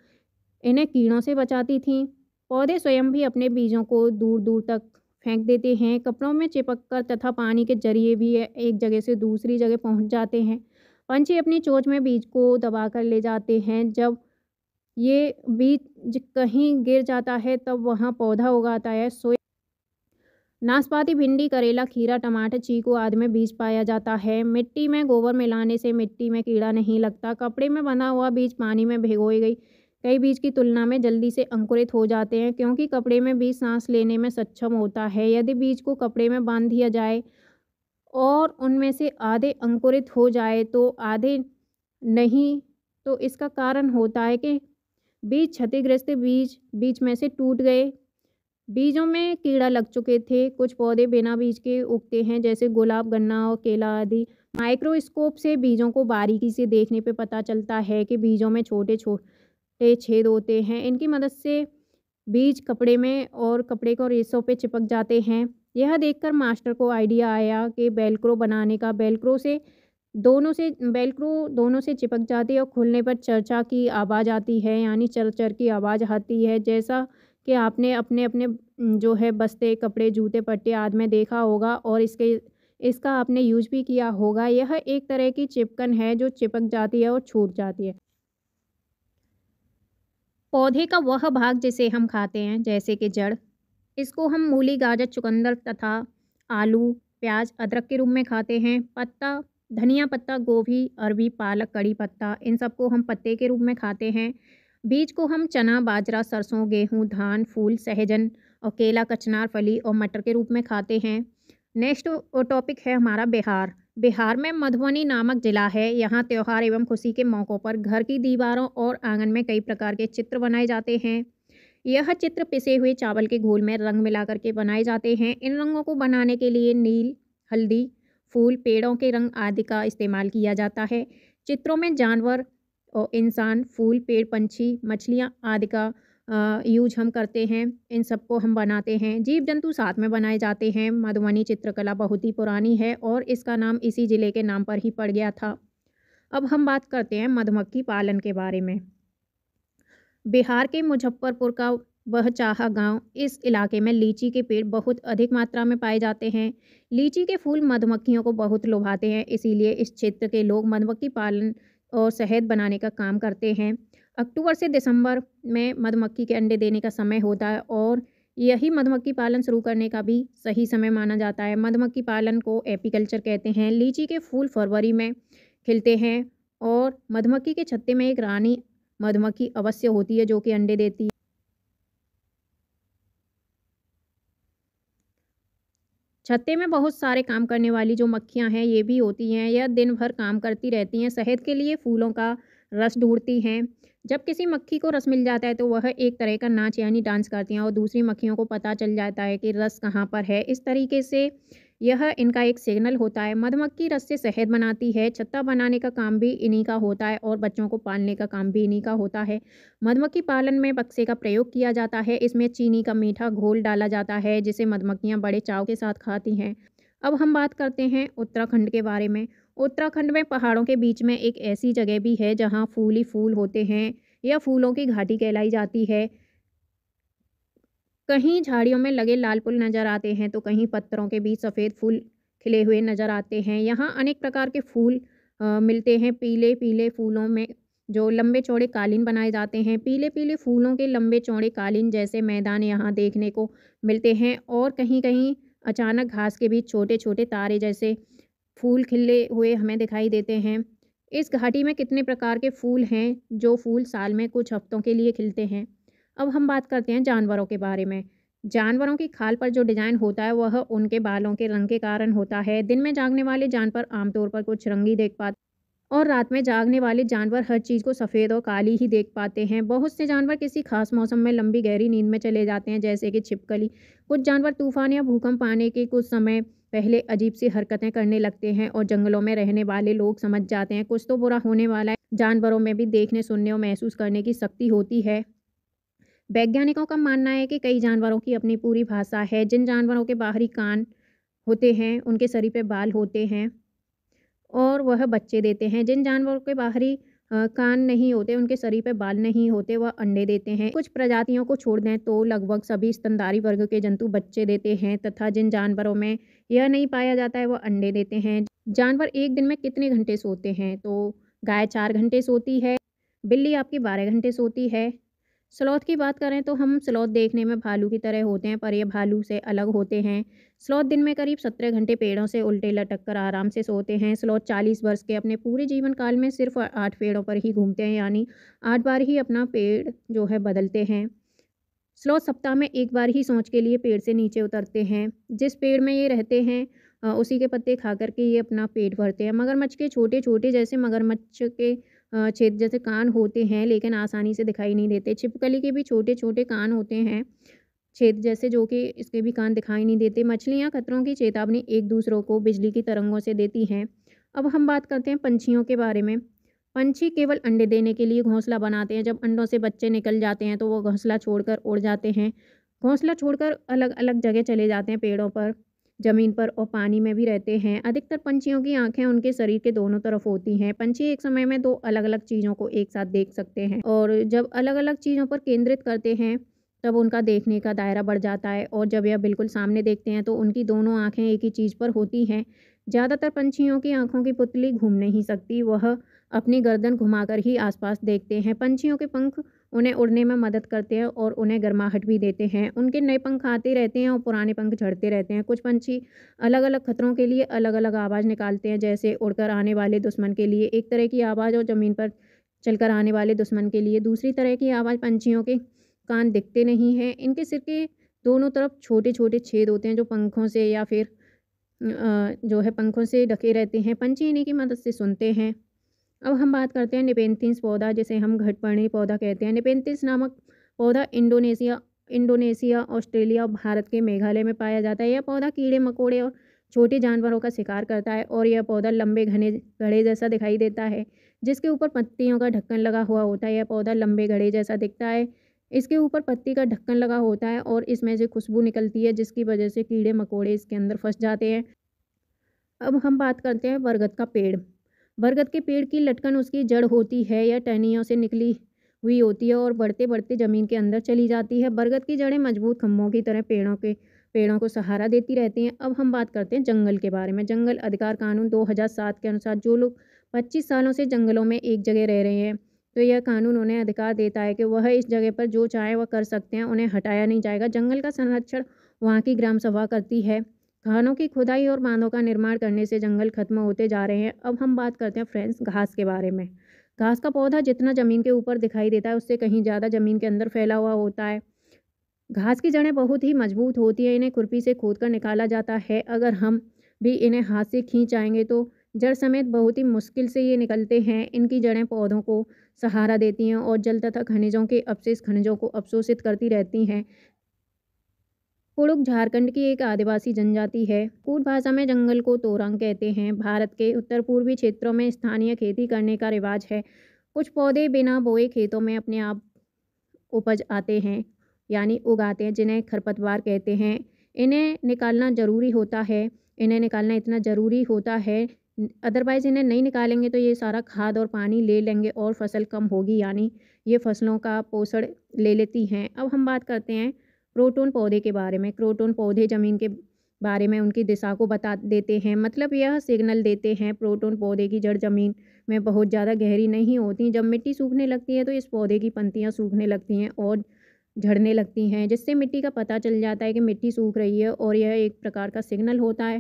इन्हें कीड़ों से बचाती थीं पौधे स्वयं भी अपने बीजों को दूर दूर तक फेंक देते हैं कपड़ों में चिपक कर तथा पानी के जरिए भी एक जगह से दूसरी जगह पहुंच जाते हैं पंछी अपनी चोच में बीज को कर ले जाते हैं जब ये बीज कहीं गिर जाता है तब वहाँ पौधा उगाता है सोया नाशपाती भिंडी करेला खीरा टमाटर चीकू आदि में बीज पाया जाता है मिट्टी में गोबर मिलाने से मिट्टी में कीड़ा नहीं लगता कपड़े में बना हुआ बीज पानी में भिगोई गई कई बीज की तुलना में जल्दी से अंकुरित हो जाते हैं क्योंकि कपड़े में बीज सांस लेने में सक्षम होता है यदि बीज को कपड़े में बांध दिया जाए और उनमें से आधे अंकुरित हो जाए तो आधे नहीं तो इसका कारण होता है कि बीज क्षतिग्रस्त बीज बीच में से टूट गए बीजों में कीड़ा लग चुके थे कुछ पौधे बिना बीज के उगते हैं जैसे गुलाब गन्ना और केला आदि माइक्रोस्कोप से बीजों को बारीकी से देखने पर पता चलता है कि बीजों में छोटे छोटे छोटे छेद होते हैं इनकी मदद से बीज कपड़े में और कपड़े को रेसों पे चिपक जाते हैं यह देखकर मास्टर को आइडिया आया कि बेलक्रो बनाने का बेलक्रो से दोनों से बेलक्रो दोनों से चिपक जाती है और खुलने पर चर्चा की आवाज़ आती है यानी चरचर की आवाज़ आती है जैसा कि आपने अपने अपने जो है बस्ते कपड़े जूते पट्टे आदि में देखा होगा और इसके इसका आपने यूज भी किया होगा यह एक तरह की चिपकन है जो चिपक जाती है और छूट जाती है पौधे का वह भाग जिसे हम खाते हैं जैसे कि जड़ इसको हम मूली गाजर चुकंदर तथा आलू प्याज अदरक के रूप में खाते हैं पत्ता धनिया पत्ता गोभी अरबी पालक कड़ी पत्ता इन सबको हम पत्ते के रूप में खाते हैं बीज को हम चना बाजरा सरसों गेहूँ धान फूल सहजन और केला कचनार फली और मटर के रूप में खाते हैं नेक्स्ट टॉपिक है हमारा बिहार बिहार में मधुबनी नामक जिला है यहाँ त्यौहार एवं खुशी के मौक़ों पर घर की दीवारों और आंगन में कई प्रकार के चित्र बनाए जाते हैं यह चित्र पिसे हुए चावल के घोल में रंग मिलाकर के बनाए जाते हैं इन रंगों को बनाने के लिए नील हल्दी फूल पेड़ों के रंग आदि का इस्तेमाल किया जाता है चित्रों में जानवर और इंसान फूल पेड़ पंछी मछलियाँ आदि का यूज हम करते हैं इन सबको हम बनाते हैं जीव जंतु साथ में बनाए जाते हैं मधुबनी चित्रकला बहुत ही पुरानी है और इसका नाम इसी ज़िले के नाम पर ही पड़ गया था अब हम बात करते हैं मधुमक्खी पालन के बारे में बिहार के मुजफ्फरपुर का वह चाहा गांव इस इलाके में लीची के पेड़ बहुत अधिक मात्रा में पाए जाते हैं लीची के फूल मधुमक्खियों को बहुत लुभाते हैं इसीलिए इस क्षेत्र के लोग मधुमक्खी पालन और शहद बनाने का काम करते हैं अक्टूबर से दिसंबर में मधुमक्खी के अंडे देने का समय होता है और यही मधुमक्खी पालन शुरू करने का भी सही समय माना जाता है मधुमक्खी पालन को एपीकल्चर कहते हैं लीची के फूल फरवरी में खिलते हैं और मधुमक्खी के छत्ते में एक रानी मधुमक्खी अवश्य होती है जो कि अंडे देती है छत्ते में बहुत सारे काम करने वाली जो मक्खियाँ हैं ये भी होती हैं यह दिन भर काम करती रहती हैं शहद के लिए फूलों का रस ढूंढती हैं जब किसी मक्खी को रस मिल जाता है तो वह एक तरह का नाच यानी डांस करती हैं और दूसरी मक्खियों को पता चल जाता है कि रस कहाँ पर है इस तरीके से यह इनका एक सिग्नल होता है मधुमक्खी रस से शहद बनाती है छत्ता बनाने का काम भी इन्हीं का होता है और बच्चों को पालने का काम भी इन्हीं का होता है मधुमक्खी पालन में बक्से का प्रयोग किया जाता है इसमें चीनी का मीठा घोल डाला जाता है जिसे मधुमक्खियाँ बड़े चाव के साथ खाती हैं अब हम बात करते हैं उत्तराखंड के बारे में उत्तराखंड में पहाड़ों के बीच में एक ऐसी जगह भी है जहाँ फूल ही फूल होते हैं यह फूलों की घाटी कहलाई जाती है कहीं झाड़ियों में लगे लाल फूल नजर आते हैं तो कहीं पत्थरों के बीच सफ़ेद फूल खिले हुए नजर आते हैं यहाँ अनेक प्रकार के फूल आ, मिलते हैं पीले पीले फूलों में जो लंबे चौड़े कालीन बनाए जाते हैं पीले पीले फूलों के लंबे चौड़े कालीन जैसे मैदान यहाँ देखने को मिलते हैं और कहीं कहीं अचानक घास के बीच छोटे छोटे तारे जैसे फूल खिले हुए हमें दिखाई देते हैं इस घाटी में कितने प्रकार के फूल हैं जो फूल साल में कुछ हफ्तों के लिए खिलते हैं अब हम बात करते हैं जानवरों के बारे में जानवरों की खाल पर जो डिज़ाइन होता है वह उनके बालों के रंग के कारण होता है दिन में जागने वाले जानवर आमतौर पर कुछ रंगी देख पाते और रात में जागने वाले जानवर हर चीज़ को सफ़ेद और काली ही देख पाते हैं बहुत से जानवर किसी खास मौसम में लंबी गहरी नींद में चले जाते हैं जैसे कि छिपकली कुछ जानवर तूफान या भूकंप आने के कुछ समय पहले अजीब सी हरकतें करने लगते हैं और जंगलों में रहने वाले लोग समझ जाते हैं कुछ तो बुरा होने वाला है जानवरों में भी देखने सुनने और महसूस करने की शक्ति होती है वैज्ञानिकों का मानना है कि कई जानवरों की अपनी पूरी भाषा है जिन जानवरों के बाहरी कान होते हैं उनके शरीर पर बाल होते हैं और वह बच्चे देते हैं जिन जानवरों के बाहरी कान नहीं होते उनके शरीर पर बाल नहीं होते वह अंडे देते हैं कुछ प्रजातियों को छोड़ दें तो लगभग सभी स्तनधारी वर्ग के जंतु बच्चे देते हैं तथा जिन जानवरों में यह नहीं पाया जाता है वह अंडे देते हैं जानवर एक दिन में कितने घंटे सोते हैं तो गाय चार घंटे सोती है बिल्ली आपकी बारह घंटे सोती है स्लोथ की बात करें तो हम स्लोथ देखने में भालू की तरह होते हैं पर यह भालू से अलग होते हैं स्लोथ दिन में करीब सत्रह घंटे पेड़ों से उल्टे लटक कर आराम से सोते हैं स्लोथ चालीस वर्ष के अपने पूरे जीवन काल में सिर्फ आठ पेड़ों पर ही घूमते हैं यानी आठ बार ही अपना पेड़ जो है बदलते हैं स्लोथ सप्ताह में एक बार ही सोच के लिए पेड़ से नीचे उतरते हैं जिस पेड़ में ये रहते हैं उसी के पत्ते खा करके ये अपना पेट भरते हैं मगरमच्छ के छोटे छोटे जैसे मगरमच्छ के छेद जैसे कान होते हैं लेकिन आसानी से दिखाई नहीं देते छिपकली के भी छोटे छोटे कान होते हैं छेद जैसे जो कि इसके भी कान दिखाई नहीं देते मछलियाँ खतरों की चेतावनी एक दूसरों को बिजली की तरंगों से देती हैं अब हम बात करते हैं पंछियों के बारे में पंछी केवल अंडे देने के लिए घोंसला बनाते हैं जब अंडों से बच्चे निकल जाते हैं तो वो घोंसला छोड़कर उड़ जाते हैं घोंसला छोड़कर अलग अलग जगह चले जाते हैं पेड़ों पर ज़मीन पर और पानी में भी रहते हैं अधिकतर पंछियों की आंखें उनके शरीर के दोनों तरफ होती हैं पंछी एक समय में दो अलग अलग चीज़ों को एक साथ देख सकते हैं और जब अलग अलग चीज़ों पर केंद्रित करते हैं तब उनका देखने का दायरा बढ़ जाता है और जब यह बिल्कुल सामने देखते हैं तो उनकी दोनों आँखें एक ही चीज़ पर होती हैं ज़्यादातर पंछियों की आँखों की पुतली घूम नहीं सकती वह अपनी गर्दन घुमाकर ही आसपास देखते हैं पंछियों के पंख उन्हें उड़ने में मदद करते हैं और उन्हें गर्माहट भी देते हैं उनके नए पंख आते रहते हैं और पुराने पंख झड़ते रहते हैं कुछ पंछी अलग अलग खतरों के लिए अलग अलग आवाज़ निकालते हैं जैसे उड़कर आने वाले दुश्मन के लिए एक तरह की आवाज़ और ज़मीन पर चलकर आने वाले दुश्मन के लिए दूसरी तरह की आवाज़ पंछियों के कान दिखते नहीं हैं इनके सिर के दोनों तरफ छोटे छोटे छेद होते हैं जो पंखों से या फिर जो है पंखों से ढके रहते हैं पंछी इन्हीं की मदद से सुनते हैं अब हम बात करते हैं निपेंथिस पौधा जिसे हम घटपर्णी पौधा कहते हैं निपेंथिस नामक पौधा इंडोनेशिया इंडोनेशिया ऑस्ट्रेलिया और भारत के मेघालय में पाया जाता है यह पौधा कीड़े मकोड़े और छोटे जानवरों का शिकार करता है और यह पौधा लंबे घने घड़े जैसा दिखाई देता है जिसके ऊपर पत्तियों का ढक्कन लगा हुआ होता है यह पौधा लंबे घड़े जैसा दिखता है इसके ऊपर पत्ती का ढक्कन लगा होता है और इसमें से खुशबू निकलती है जिसकी वजह से कीड़े मकोड़े इसके अंदर फंस जाते हैं अब हम बात करते हैं बरगद का पेड़ बरगद के पेड़ की लटकन उसकी जड़ होती है या टहनियों से निकली हुई होती है और बढ़ते बढ़ते ज़मीन के अंदर चली जाती है बरगद की जड़ें मजबूत खम्भों की तरह पेड़ों के पेड़ों को सहारा देती रहती हैं अब हम बात करते हैं जंगल के बारे में जंगल अधिकार कानून 2007 के अनुसार जो लोग 25 सालों से जंगलों में एक जगह रह रहे हैं तो यह कानून उन्हें अधिकार देता है कि वह इस जगह पर जो चाहे वह कर सकते हैं उन्हें हटाया नहीं जाएगा जंगल का संरक्षण वहाँ की ग्राम सभा करती है खानों की खुदाई और बांधों का निर्माण करने से जंगल खत्म होते जा रहे हैं अब हम बात करते हैं फ्रेंड्स घास के बारे में घास का पौधा जितना ज़मीन के ऊपर दिखाई देता है उससे कहीं ज़्यादा ज़मीन के अंदर फैला हुआ होता है घास की जड़ें बहुत ही मजबूत होती हैं इन्हें खुरपी से खोद कर निकाला जाता है अगर हम भी इन्हें हाथ से खींच आएंगे तो जड़ समेत बहुत ही मुश्किल से ये निकलते हैं इनकी जड़ें पौधों को सहारा देती हैं और जल तथा खनिजों के अवशेष खनिजों को अवशोषित करती रहती हैं कुड़ुक झारखंड की एक आदिवासी जनजाति है कूट भाषा में जंगल को तोरंग कहते हैं भारत के उत्तर पूर्वी क्षेत्रों में स्थानीय खेती करने का रिवाज है कुछ पौधे बिना बोए खेतों में अपने आप उपज आते हैं यानी उगाते हैं जिन्हें खरपतवार कहते हैं इन्हें निकालना ज़रूरी होता है इन्हें निकालना इतना ज़रूरी होता है अदरवाइज़ इन्हें नहीं निकालेंगे तो ये सारा खाद और पानी ले लेंगे और फसल कम होगी यानी ये फसलों का पोषण ले लेती हैं अब हम बात करते हैं क्रोटोन पौधे के बारे में क्रोटोन पौधे ज़मीन के बारे में उनकी दिशा को बता देते हैं मतलब यह सिग्नल देते हैं प्रोटोन पौधे की जड़ ज़मीन में बहुत ज़्यादा गहरी नहीं होती जब मिट्टी सूखने लगती है तो इस पौधे की पंक्तियाँ सूखने लगती हैं और झड़ने लगती हैं जिससे मिट्टी का पता चल जाता है कि मिट्टी सूख रही है और यह एक प्रकार का सिग्नल होता है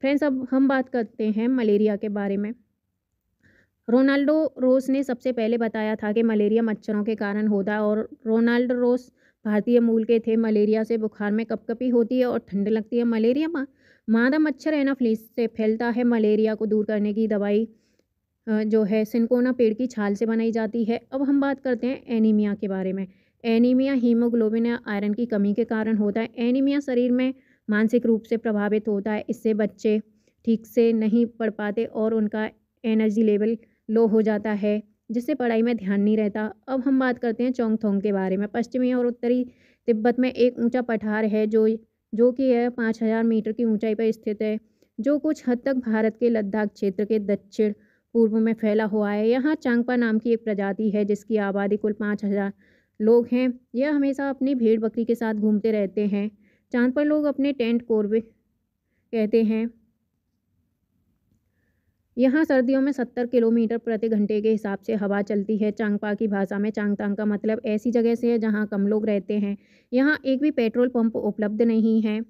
फ्रेंड्स अब हम बात करते हैं मलेरिया के बारे में रोनाल्डो रोस ने सबसे पहले बताया था कि मलेरिया मच्छरों के कारण होता है और रोनाल्डो रोस भारतीय मूल के थे मलेरिया से बुखार में कपकपी होती है और ठंड लगती है मलेरिया माँ मादा मच्छर एनाफ्लीस से फैलता है मलेरिया को दूर करने की दवाई जो है सिनकोना पेड़ की छाल से बनाई जाती है अब हम बात करते हैं एनीमिया के बारे में एनीमिया हीमोग्लोबिन या आयरन की कमी के कारण होता है एनीमिया शरीर में मानसिक रूप से प्रभावित होता है इससे बच्चे ठीक से नहीं पढ़ पाते और उनका एनर्जी लेवल लो हो जाता है जिससे पढ़ाई में ध्यान नहीं रहता अब हम बात करते हैं चोंगथोंग के बारे में पश्चिमी और उत्तरी तिब्बत में एक ऊंचा पठार है जो जो कि है पाँच हज़ार मीटर की ऊंचाई पर स्थित है जो कुछ हद तक भारत के लद्दाख क्षेत्र के दक्षिण पूर्व में फैला हुआ है यहाँ चांगपा नाम की एक प्रजाति है जिसकी आबादी कुल पाँच हज़ार लोग हैं यह हमेशा अपनी भेड़ बकरी के साथ घूमते रहते हैं चांद पर लोग अपने टेंट कोरबे कहते हैं यहाँ सर्दियों में 70 किलोमीटर प्रति घंटे के हिसाब से हवा चलती है चांगपा की भाषा में चांगतांग का मतलब ऐसी जगह से है जहाँ कम लोग रहते हैं यहाँ एक भी पेट्रोल पंप उपलब्ध नहीं है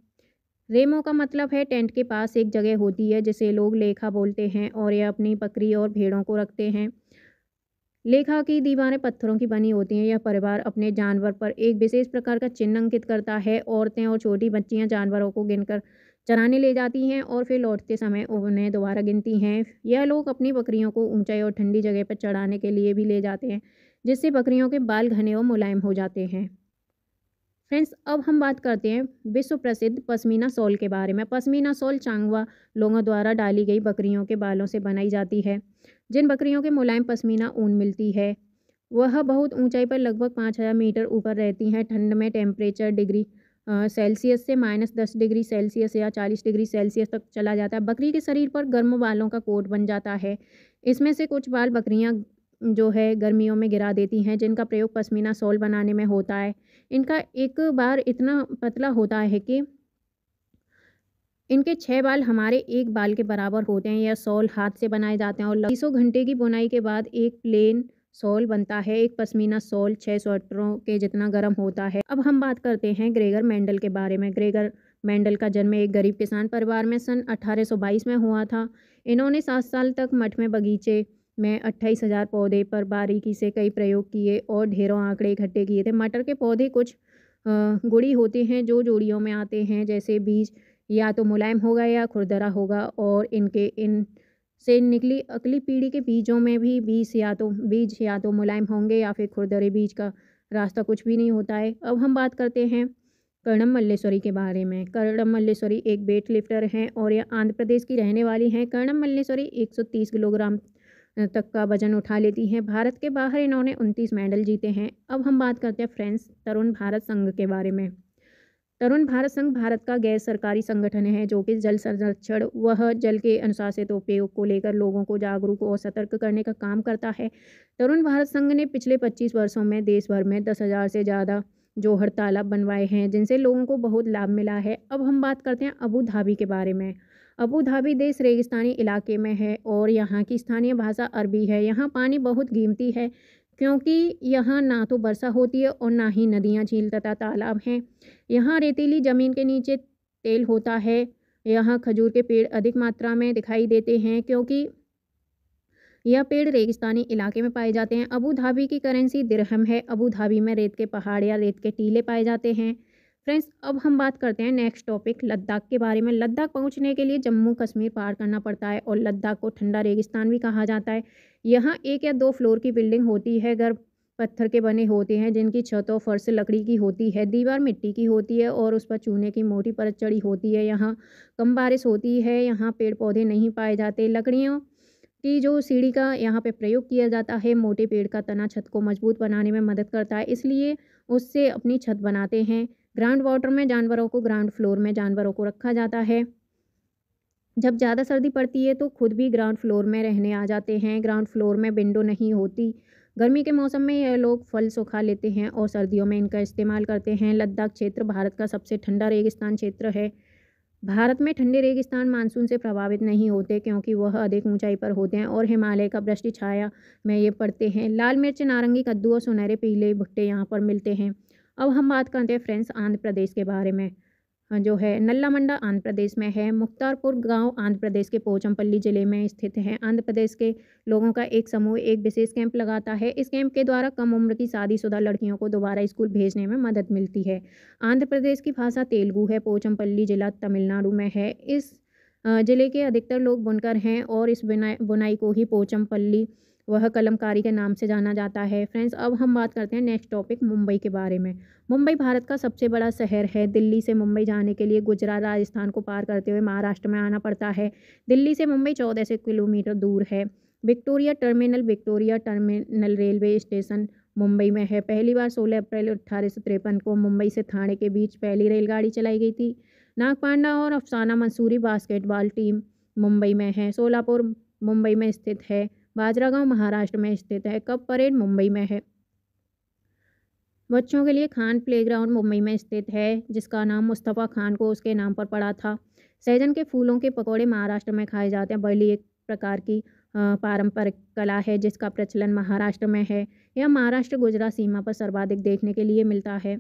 रेमो का मतलब है टेंट के पास एक जगह होती है जिसे लोग लेखा बोलते हैं और यह अपनी बकरी और भेड़ों को रखते हैं लेखा की दीवारें पत्थरों की बनी होती हैं यह परिवार अपने जानवर पर एक विशेष प्रकार का चिन्ह अंकित करता है औरतें और छोटी बच्चियां जानवरों को गिनकर चराने ले जाती हैं और फिर लौटते समय उन्हें दोबारा गिनती हैं यह लोग अपनी बकरियों को ऊंचाई और ठंडी जगह पर चढ़ाने के लिए भी ले जाते हैं जिससे बकरियों के बाल घने और मुलायम हो जाते हैं फ्रेंड्स अब हम बात करते हैं विश्व प्रसिद्ध पश्मीना सॉल के बारे में पश्मीना सॉल चांगवा लोगों द्वारा डाली गई बकरियों के बालों से बनाई जाती है जिन बकरियों के मुलायम पश्मीना ऊन मिलती है वह बहुत ऊंचाई पर लगभग पाँच हज़ार मीटर ऊपर रहती हैं ठंड में टेम्परेचर डिग्री सेल्सियस से माइनस दस डिग्री सेल्सियस या चालीस डिग्री सेल्सियस तक चला जाता है बकरी के शरीर पर गर्म बालों का कोट बन जाता है इसमें से कुछ बाल बकरियां जो है गर्मियों में गिरा देती हैं जिनका प्रयोग पश्मीना सोल बनाने में होता है इनका एक बार इतना पतला होता है कि इनके छः बाल हमारे एक बाल के बराबर होते हैं या सोल हाथ से बनाए जाते हैं और बीसों घंटे की बुनाई के बाद एक प्लेन सोल बनता है एक पश्मीना सोल छः स्वेटरों के जितना गर्म होता है अब हम बात करते हैं ग्रेगर मैंडल के बारे में ग्रेगर मैंडल का जन्म एक गरीब किसान परिवार में सन 1822 में हुआ था इन्होंने सात साल तक मठ में बगीचे में अट्ठाईस हज़ार पौधे पर बारीकी से कई प्रयोग किए और ढेरों आंकड़े इकट्ठे किए थे मटर के पौधे कुछ गुड़ी होते हैं जो जोड़ियों में आते हैं जैसे बीज या तो मुलायम होगा या खुरदरा होगा और इनके इन से निकली अगली पीढ़ी के बीजों में भी बीज या तो बीज या तो मुलायम होंगे या फिर खुरदरे बीज का रास्ता कुछ भी नहीं होता है अब हम बात करते हैं कर्णम मल्लेश्वरी के बारे में कर्णम मल्लेश्वरी एक वेट लिफ्टर हैं और यह आंध्र प्रदेश की रहने वाली हैं कर्णम मल्लेश्वरी 130 किलोग्राम तक का वजन उठा लेती हैं भारत के बाहर इन्होंने उनतीस मेडल जीते हैं अब हम बात करते हैं फ्रेंड्स तरुण भारत संघ के बारे में तरुण भारत संघ भारत का गैर सरकारी संगठन है जो कि जल संरक्षण वह जल के अनुशासित तो उपयोग को लेकर लोगों को जागरूक और सतर्क करने का काम करता है तरुण भारत संघ ने पिछले 25 वर्षों में देश भर में दस हज़ार से ज़्यादा जोहर तालाब बनवाए हैं जिनसे लोगों को बहुत लाभ मिला है अब हम बात करते हैं अबू धाबी के बारे में अबू धाबी देश रेगिस्तानी इलाके में है और यहाँ की स्थानीय भाषा अरबी है यहाँ पानी बहुत कीमती है क्योंकि यहाँ ना तो वर्षा होती है और ना ही नदियाँ झील तथा तालाब हैं यहाँ रेतीली ज़मीन के नीचे तेल होता है यहाँ खजूर के पेड़ अधिक मात्रा में दिखाई देते हैं क्योंकि यह पेड़ रेगिस्तानी इलाके में पाए जाते हैं अबू धाबी की करेंसी दिरहम है अबू धाबी में रेत के पहाड़ या रेत के टीले पाए जाते हैं फ्रेंड्स अब हम बात करते हैं नेक्स्ट टॉपिक लद्दाख के बारे में लद्दाख पहुंचने के लिए जम्मू कश्मीर पार करना पड़ता है और लद्दाख को ठंडा रेगिस्तान भी कहा जाता है यहाँ एक या दो फ्लोर की बिल्डिंग होती है घर पत्थर के बने होते हैं जिनकी छत और फर्श लकड़ी की होती है दीवार मिट्टी की होती है और उस पर चूने की मोटी परत चढ़ी होती है यहाँ कम बारिश होती है यहाँ पेड़ पौधे नहीं पाए जाते लकड़ियों की जो सीढ़ी का यहाँ पे प्रयोग किया जाता है मोटे पेड़ का तना छत को मजबूत बनाने में मदद करता है इसलिए उससे अपनी छत बनाते हैं ग्राउंड वाटर में जानवरों को ग्राउंड फ्लोर में जानवरों को रखा जाता है जब ज़्यादा सर्दी पड़ती है तो खुद भी ग्राउंड फ्लोर में रहने आ जाते हैं ग्राउंड फ्लोर में विंडो नहीं होती गर्मी के मौसम में यह लोग फल सुखा लेते हैं और सर्दियों में इनका इस्तेमाल करते हैं लद्दाख क्षेत्र भारत का सबसे ठंडा रेगिस्तान क्षेत्र है भारत में ठंडे रेगिस्तान मानसून से प्रभावित नहीं होते क्योंकि वह अधिक ऊंचाई पर होते हैं और हिमालय का भ्रष्ट छाया में ये पड़ते हैं लाल मिर्च नारंगी कद्दू और सुनहरे पीले भुट्टे यहाँ पर मिलते हैं अब हम बात करते हैं फ्रेंड्स आंध्र प्रदेश के बारे में हाँ, जो है नल्ला मंडा आंध्र प्रदेश में है मुख्तारपुर गांव आंध्र प्रदेश के पोचमपल्ली जिले में स्थित है आंध्र प्रदेश के लोगों का एक समूह एक विशेष कैंप लगाता है इस कैंप के द्वारा कम उम्र की शादीशुदा लड़कियों को दोबारा स्कूल भेजने में मदद मिलती है आंध्र प्रदेश की भाषा तेलुगु है पोचमपल्ली जिला तमिलनाडु में है इस जिले के अधिकतर लोग बुनकर हैं और इस बुनाई बुनाई को ही पोचमपल्ली वह कलमकारी के नाम से जाना जाता है फ्रेंड्स अब हम बात करते हैं नेक्स्ट टॉपिक मुंबई के बारे में मुंबई भारत का सबसे बड़ा शहर है दिल्ली से मुंबई जाने के लिए गुजरात राजस्थान को पार करते हुए महाराष्ट्र में आना पड़ता है दिल्ली से मुंबई चौदह से किलोमीटर दूर है Victoria terminal Victoria terminal railway station Mumbai में है पहली बार 16 अप्रैल अट्ठारह को मुंबई से थाने के बीच पहली रेलगाड़ी चलाई गई थी नागपांडा और अफसाना मंसूरी बास्केटबॉल टीम मुंबई में है सोलापुर मुंबई में स्थित है बाजरागांव महाराष्ट्र में स्थित है कप परेड मुंबई में है बच्चों के लिए खान प्लेग्राउंड मुंबई में स्थित है जिसका नाम मुस्तफ़ा खान को उसके नाम पर पड़ा था सहजन के फूलों के पकौड़े महाराष्ट्र में खाए जाते हैं बड़ी एक प्रकार की पारंपरिक कला है जिसका प्रचलन महाराष्ट्र में है यह महाराष्ट्र गुजरात सीमा पर सर्वाधिक देखने के लिए मिलता है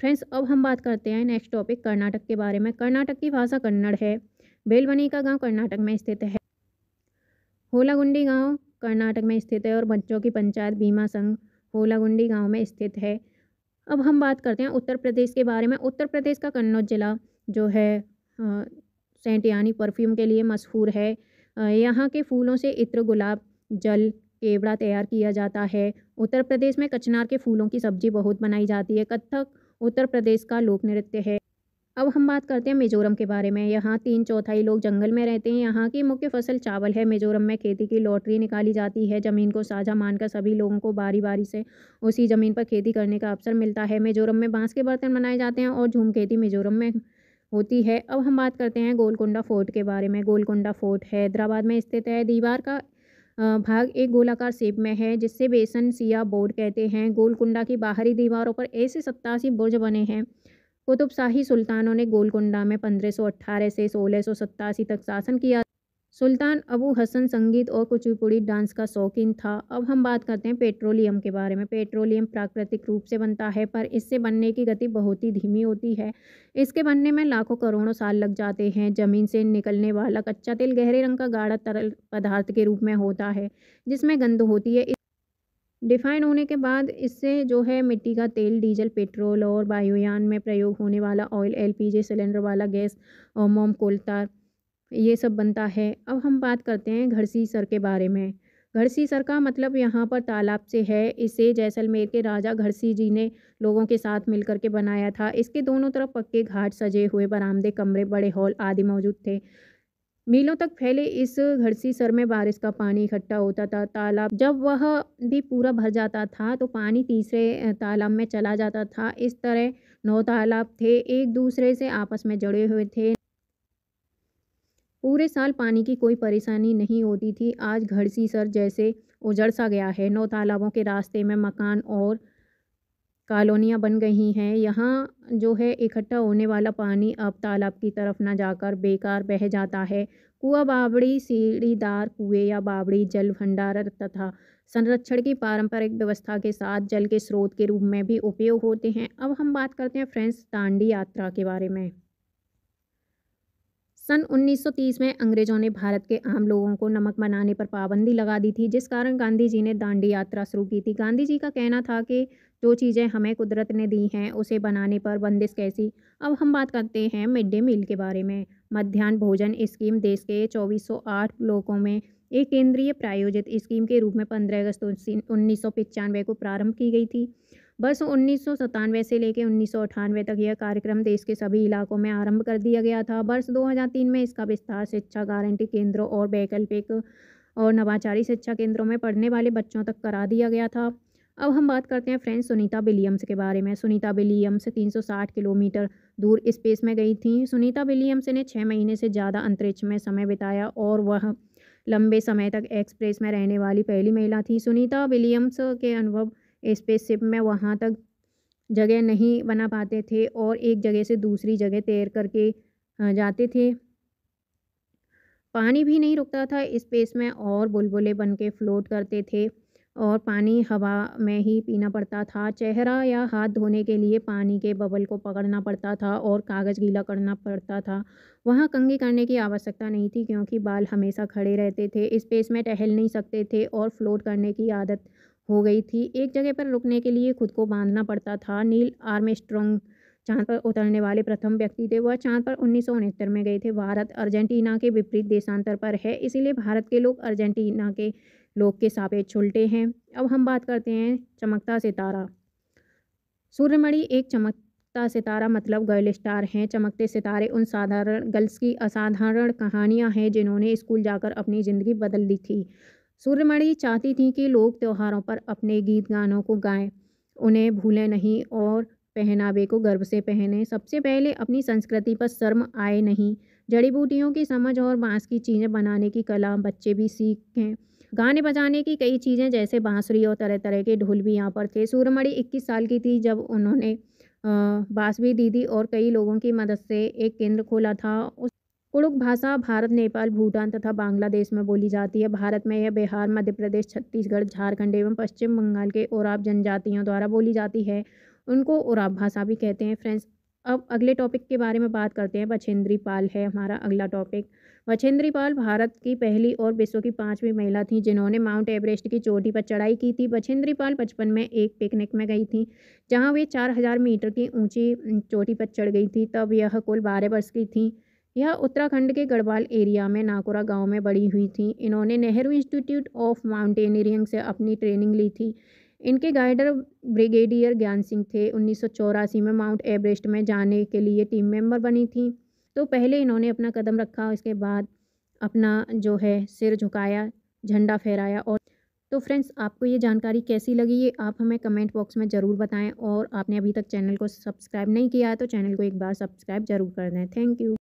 फ्रेंड्स अब हम बात करते हैं नेक्स्ट टॉपिक कर्नाटक के बारे में कर्नाटक की भाषा कन्नड़ है बेलवनी का गांव कर्नाटक में स्थित है होलागुंडी गांव कर्नाटक में स्थित है और बच्चों की पंचायत बीमा संघ होलागुंडी गाँव में स्थित है अब हम बात करते हैं उत्तर प्रदेश के बारे में उत्तर प्रदेश का कन्नौज ज़िला जो है सेंट यानी परफ्यूम के लिए मशहूर है यहाँ के फूलों से इत्र गुलाब जल केवड़ा तैयार किया जाता है उत्तर प्रदेश में कचनार के फूलों की सब्जी बहुत बनाई जाती है कत्थक उत्तर प्रदेश का लोक नृत्य है अब हम बात करते हैं मिजोरम के बारे में यहाँ तीन चौथाई लोग जंगल में रहते हैं यहाँ की मुख्य फसल चावल है मिजोरम में खेती की लॉटरी निकाली जाती है ज़मीन को साझा मानकर सभी लोगों को बारी बारी से उसी ज़मीन पर खेती करने का अवसर मिलता है मिजोरम में बांस के बर्तन बनाए जाते हैं और झूम खेती मिजोरम में होती है अब हम बात करते हैं गोलकुंडा फोर्ट के बारे में गोलकुंडा फोर्ट हैदराबाद में स्थित है दीवार का भाग एक गोलाकार शेप में है जिससे बेसन सिया बोर्ड कहते हैं गोलकुंडा की बाहरी दीवारों पर ऐसे सत्तासी बुर्ज बने हैं कुतुब शाही सुल्तानों ने गोलकुंडा में 1518 से सोलह तक शासन किया सुल्तान अबू हसन संगीत और कुचिपुड़ी डांस का शौकीन था अब हम बात करते हैं पेट्रोलियम के बारे में पेट्रोलियम प्राकृतिक रूप से बनता है पर इससे बनने की गति बहुत ही धीमी होती है इसके बनने में लाखों करोड़ों साल लग जाते हैं जमीन से निकलने वाला कच्चा तेल गहरे रंग का गाढ़ा तरल पदार्थ के रूप में होता है जिसमें गंध होती है डिफाइन होने के बाद इससे जो है मिट्टी का तेल डीजल पेट्रोल और बायोयान में प्रयोग होने वाला ऑयल एलपीजी सिलेंडर वाला गैस और मोम कोलतार ये सब बनता है अब हम बात करते हैं घरसी सर के बारे में घरसी सर का मतलब यहाँ पर तालाब से है इसे जैसलमेर के राजा घड़सी जी ने लोगों के साथ मिलकर के बनाया था इसके दोनों तरफ पक्के घाट सजे हुए बरामदे कमरे बड़े हॉल आदि मौजूद थे मीलों तक फैले इस घड़सी सर में बारिश का पानी इकट्ठा होता था तालाब जब वह भी पूरा भर जाता था तो पानी तीसरे तालाब में चला जाता था इस तरह नौ तालाब थे एक दूसरे से आपस में जड़े हुए थे पूरे साल पानी की कोई परेशानी नहीं होती थी आज घड़सी सर जैसे उजड़ सा गया है नौ तालाबों के रास्ते में मकान और कॉलोनियाँ बन गई हैं यहाँ जो है इकट्ठा होने वाला पानी अब तालाब की तरफ ना जाकर बेकार बह जाता है कुआ बाबड़ी सीढ़ीदार कुएँ या बाबड़ी जल भंडार तथा संरक्षण की पारंपरिक व्यवस्था के साथ जल के स्रोत के रूप में भी उपयोग होते हैं अब हम बात करते हैं फ्रेंड्स दांडी यात्रा के बारे में सन 1930 में अंग्रेजों ने भारत के आम लोगों को नमक बनाने पर पाबंदी लगा दी थी जिस कारण गांधी जी ने दांडी यात्रा शुरू की थी गांधी जी का कहना था कि जो चीज़ें हमें कुदरत ने दी हैं उसे बनाने पर बंदिश कैसी अब हम बात करते हैं मिड डे मील के बारे में मध्यान्ह भोजन स्कीम देश के आठ ब्लॉकों में एक केंद्रीय प्रायोजित स्कीम के रूप में 15 अगस्त उन्नीस को प्रारंभ की गई थी वर्ष उन्नीस से लेकर उन्नीस तक यह कार्यक्रम देश के सभी इलाकों में आरंभ कर दिया गया था वर्ष 2003 में इसका विस्तार शिक्षा गारंटी केंद्रों और वैकल्पिक और नवाचारी शिक्षा केंद्रों में पढ़ने वाले बच्चों तक करा दिया गया था अब हम बात करते हैं फ्रेंड्स सुनीता विलियम्स के बारे में सुनीता विलियम्स 360 किलोमीटर दूर स्पेस में गई थी सुनीता विलियम्स ने छः महीने से ज़्यादा अंतरिक्ष में समय बिताया और वह लंबे समय तक एक्सप्रेस में रहने वाली पहली महिला थी सुनीता विलियम्स के अनुभव शिप में वहाँ तक जगह नहीं बना पाते थे और एक जगह से दूसरी जगह तैर करके जाते थे पानी भी नहीं रुकता था स्पेस में और बुलबुले बन के फ्लोट करते थे और पानी हवा में ही पीना पड़ता था चेहरा या हाथ धोने के लिए पानी के बबल को पकड़ना पड़ता था और कागज़ गीला करना पड़ता था वहाँ कंघी करने की आवश्यकता नहीं थी क्योंकि बाल हमेशा खड़े रहते थे स्पेस में टहल नहीं सकते थे और फ्लोट करने की आदत हो गई थी एक जगह पर रुकने के लिए खुद को बांधना पड़ता था नील आर्मस्ट्रॉन्ग चांद पर उतरने वाले प्रथम व्यक्ति थे वह चांद पर उन्नीस में गए थे भारत अर्जेंटीना के विपरीत देशांतर पर है इसीलिए भारत के लोग अर्जेंटीना के लोग के सापेक्ष उल्टे हैं अब हम बात करते हैं चमकता सितारा सूर्यमणि एक चमकता सितारा मतलब गर्ल स्टार हैं चमकते सितारे उन साधारण गर्ल्स की असाधारण कहानियां हैं जिन्होंने स्कूल जाकर अपनी ज़िंदगी बदल दी थी सूर्यमणि चाहती थी कि लोग त्योहारों पर अपने गीत गानों को गाएं उन्हें भूलें नहीं और पहनावे को गर्व से पहने सबसे पहले अपनी संस्कृति पर शर्म आए नहीं जड़ी बूटियों की समझ और बांस की चीज़ें बनाने की कला बच्चे भी सीखें गाने बजाने की कई चीज़ें जैसे बांसुरी और तरह तरह के ढोल भी यहाँ पर थे सूरमढ़ी इक्कीस साल की थी जब उन्होंने दी दीदी और कई लोगों की मदद से एक केंद्र खोला था उस कुड़ुक भाषा भारत नेपाल भूटान तथा बांग्लादेश में बोली जाती है भारत में यह बिहार मध्य प्रदेश छत्तीसगढ़ झारखंड एवं पश्चिम बंगाल के और आप जनजातियों द्वारा बोली जाती है उनको उराव भाषा भी कहते हैं फ्रेंड्स अब अगले टॉपिक के बारे में बात करते हैं बछेंद्री पाल है हमारा अगला टॉपिक बछेंद्री पाल भारत की पहली और विश्व की पांचवी महिला थी जिन्होंने माउंट एवरेस्ट की चोटी पर चढ़ाई की थी बछेंद्री पाल बचपन में एक पिकनिक में गई थी जहां वे चार हज़ार मीटर की ऊंची चोटी पर चढ़ गई थी तब यह कुल बारह वर्ष की थी यह उत्तराखंड के गढ़वाल एरिया में नाकोरा गाँव में बड़ी हुई थी इन्होंने नेहरू इंस्टीट्यूट ऑफ माउंटेनियरिंग से अपनी ट्रेनिंग ली थी इनके गाइडर ब्रिगेडियर ज्ञान सिंह थे उन्नीस में माउंट एवरेस्ट में जाने के लिए टीम मेंबर बनी थी तो पहले इन्होंने अपना कदम रखा इसके बाद अपना जो है सिर झुकाया झंडा फहराया और तो फ्रेंड्स आपको ये जानकारी कैसी लगी ये आप हमें कमेंट बॉक्स में ज़रूर बताएं और आपने अभी तक चैनल को सब्सक्राइब नहीं किया है तो चैनल को एक बार सब्सक्राइब ज़रूर कर दें थैंक यू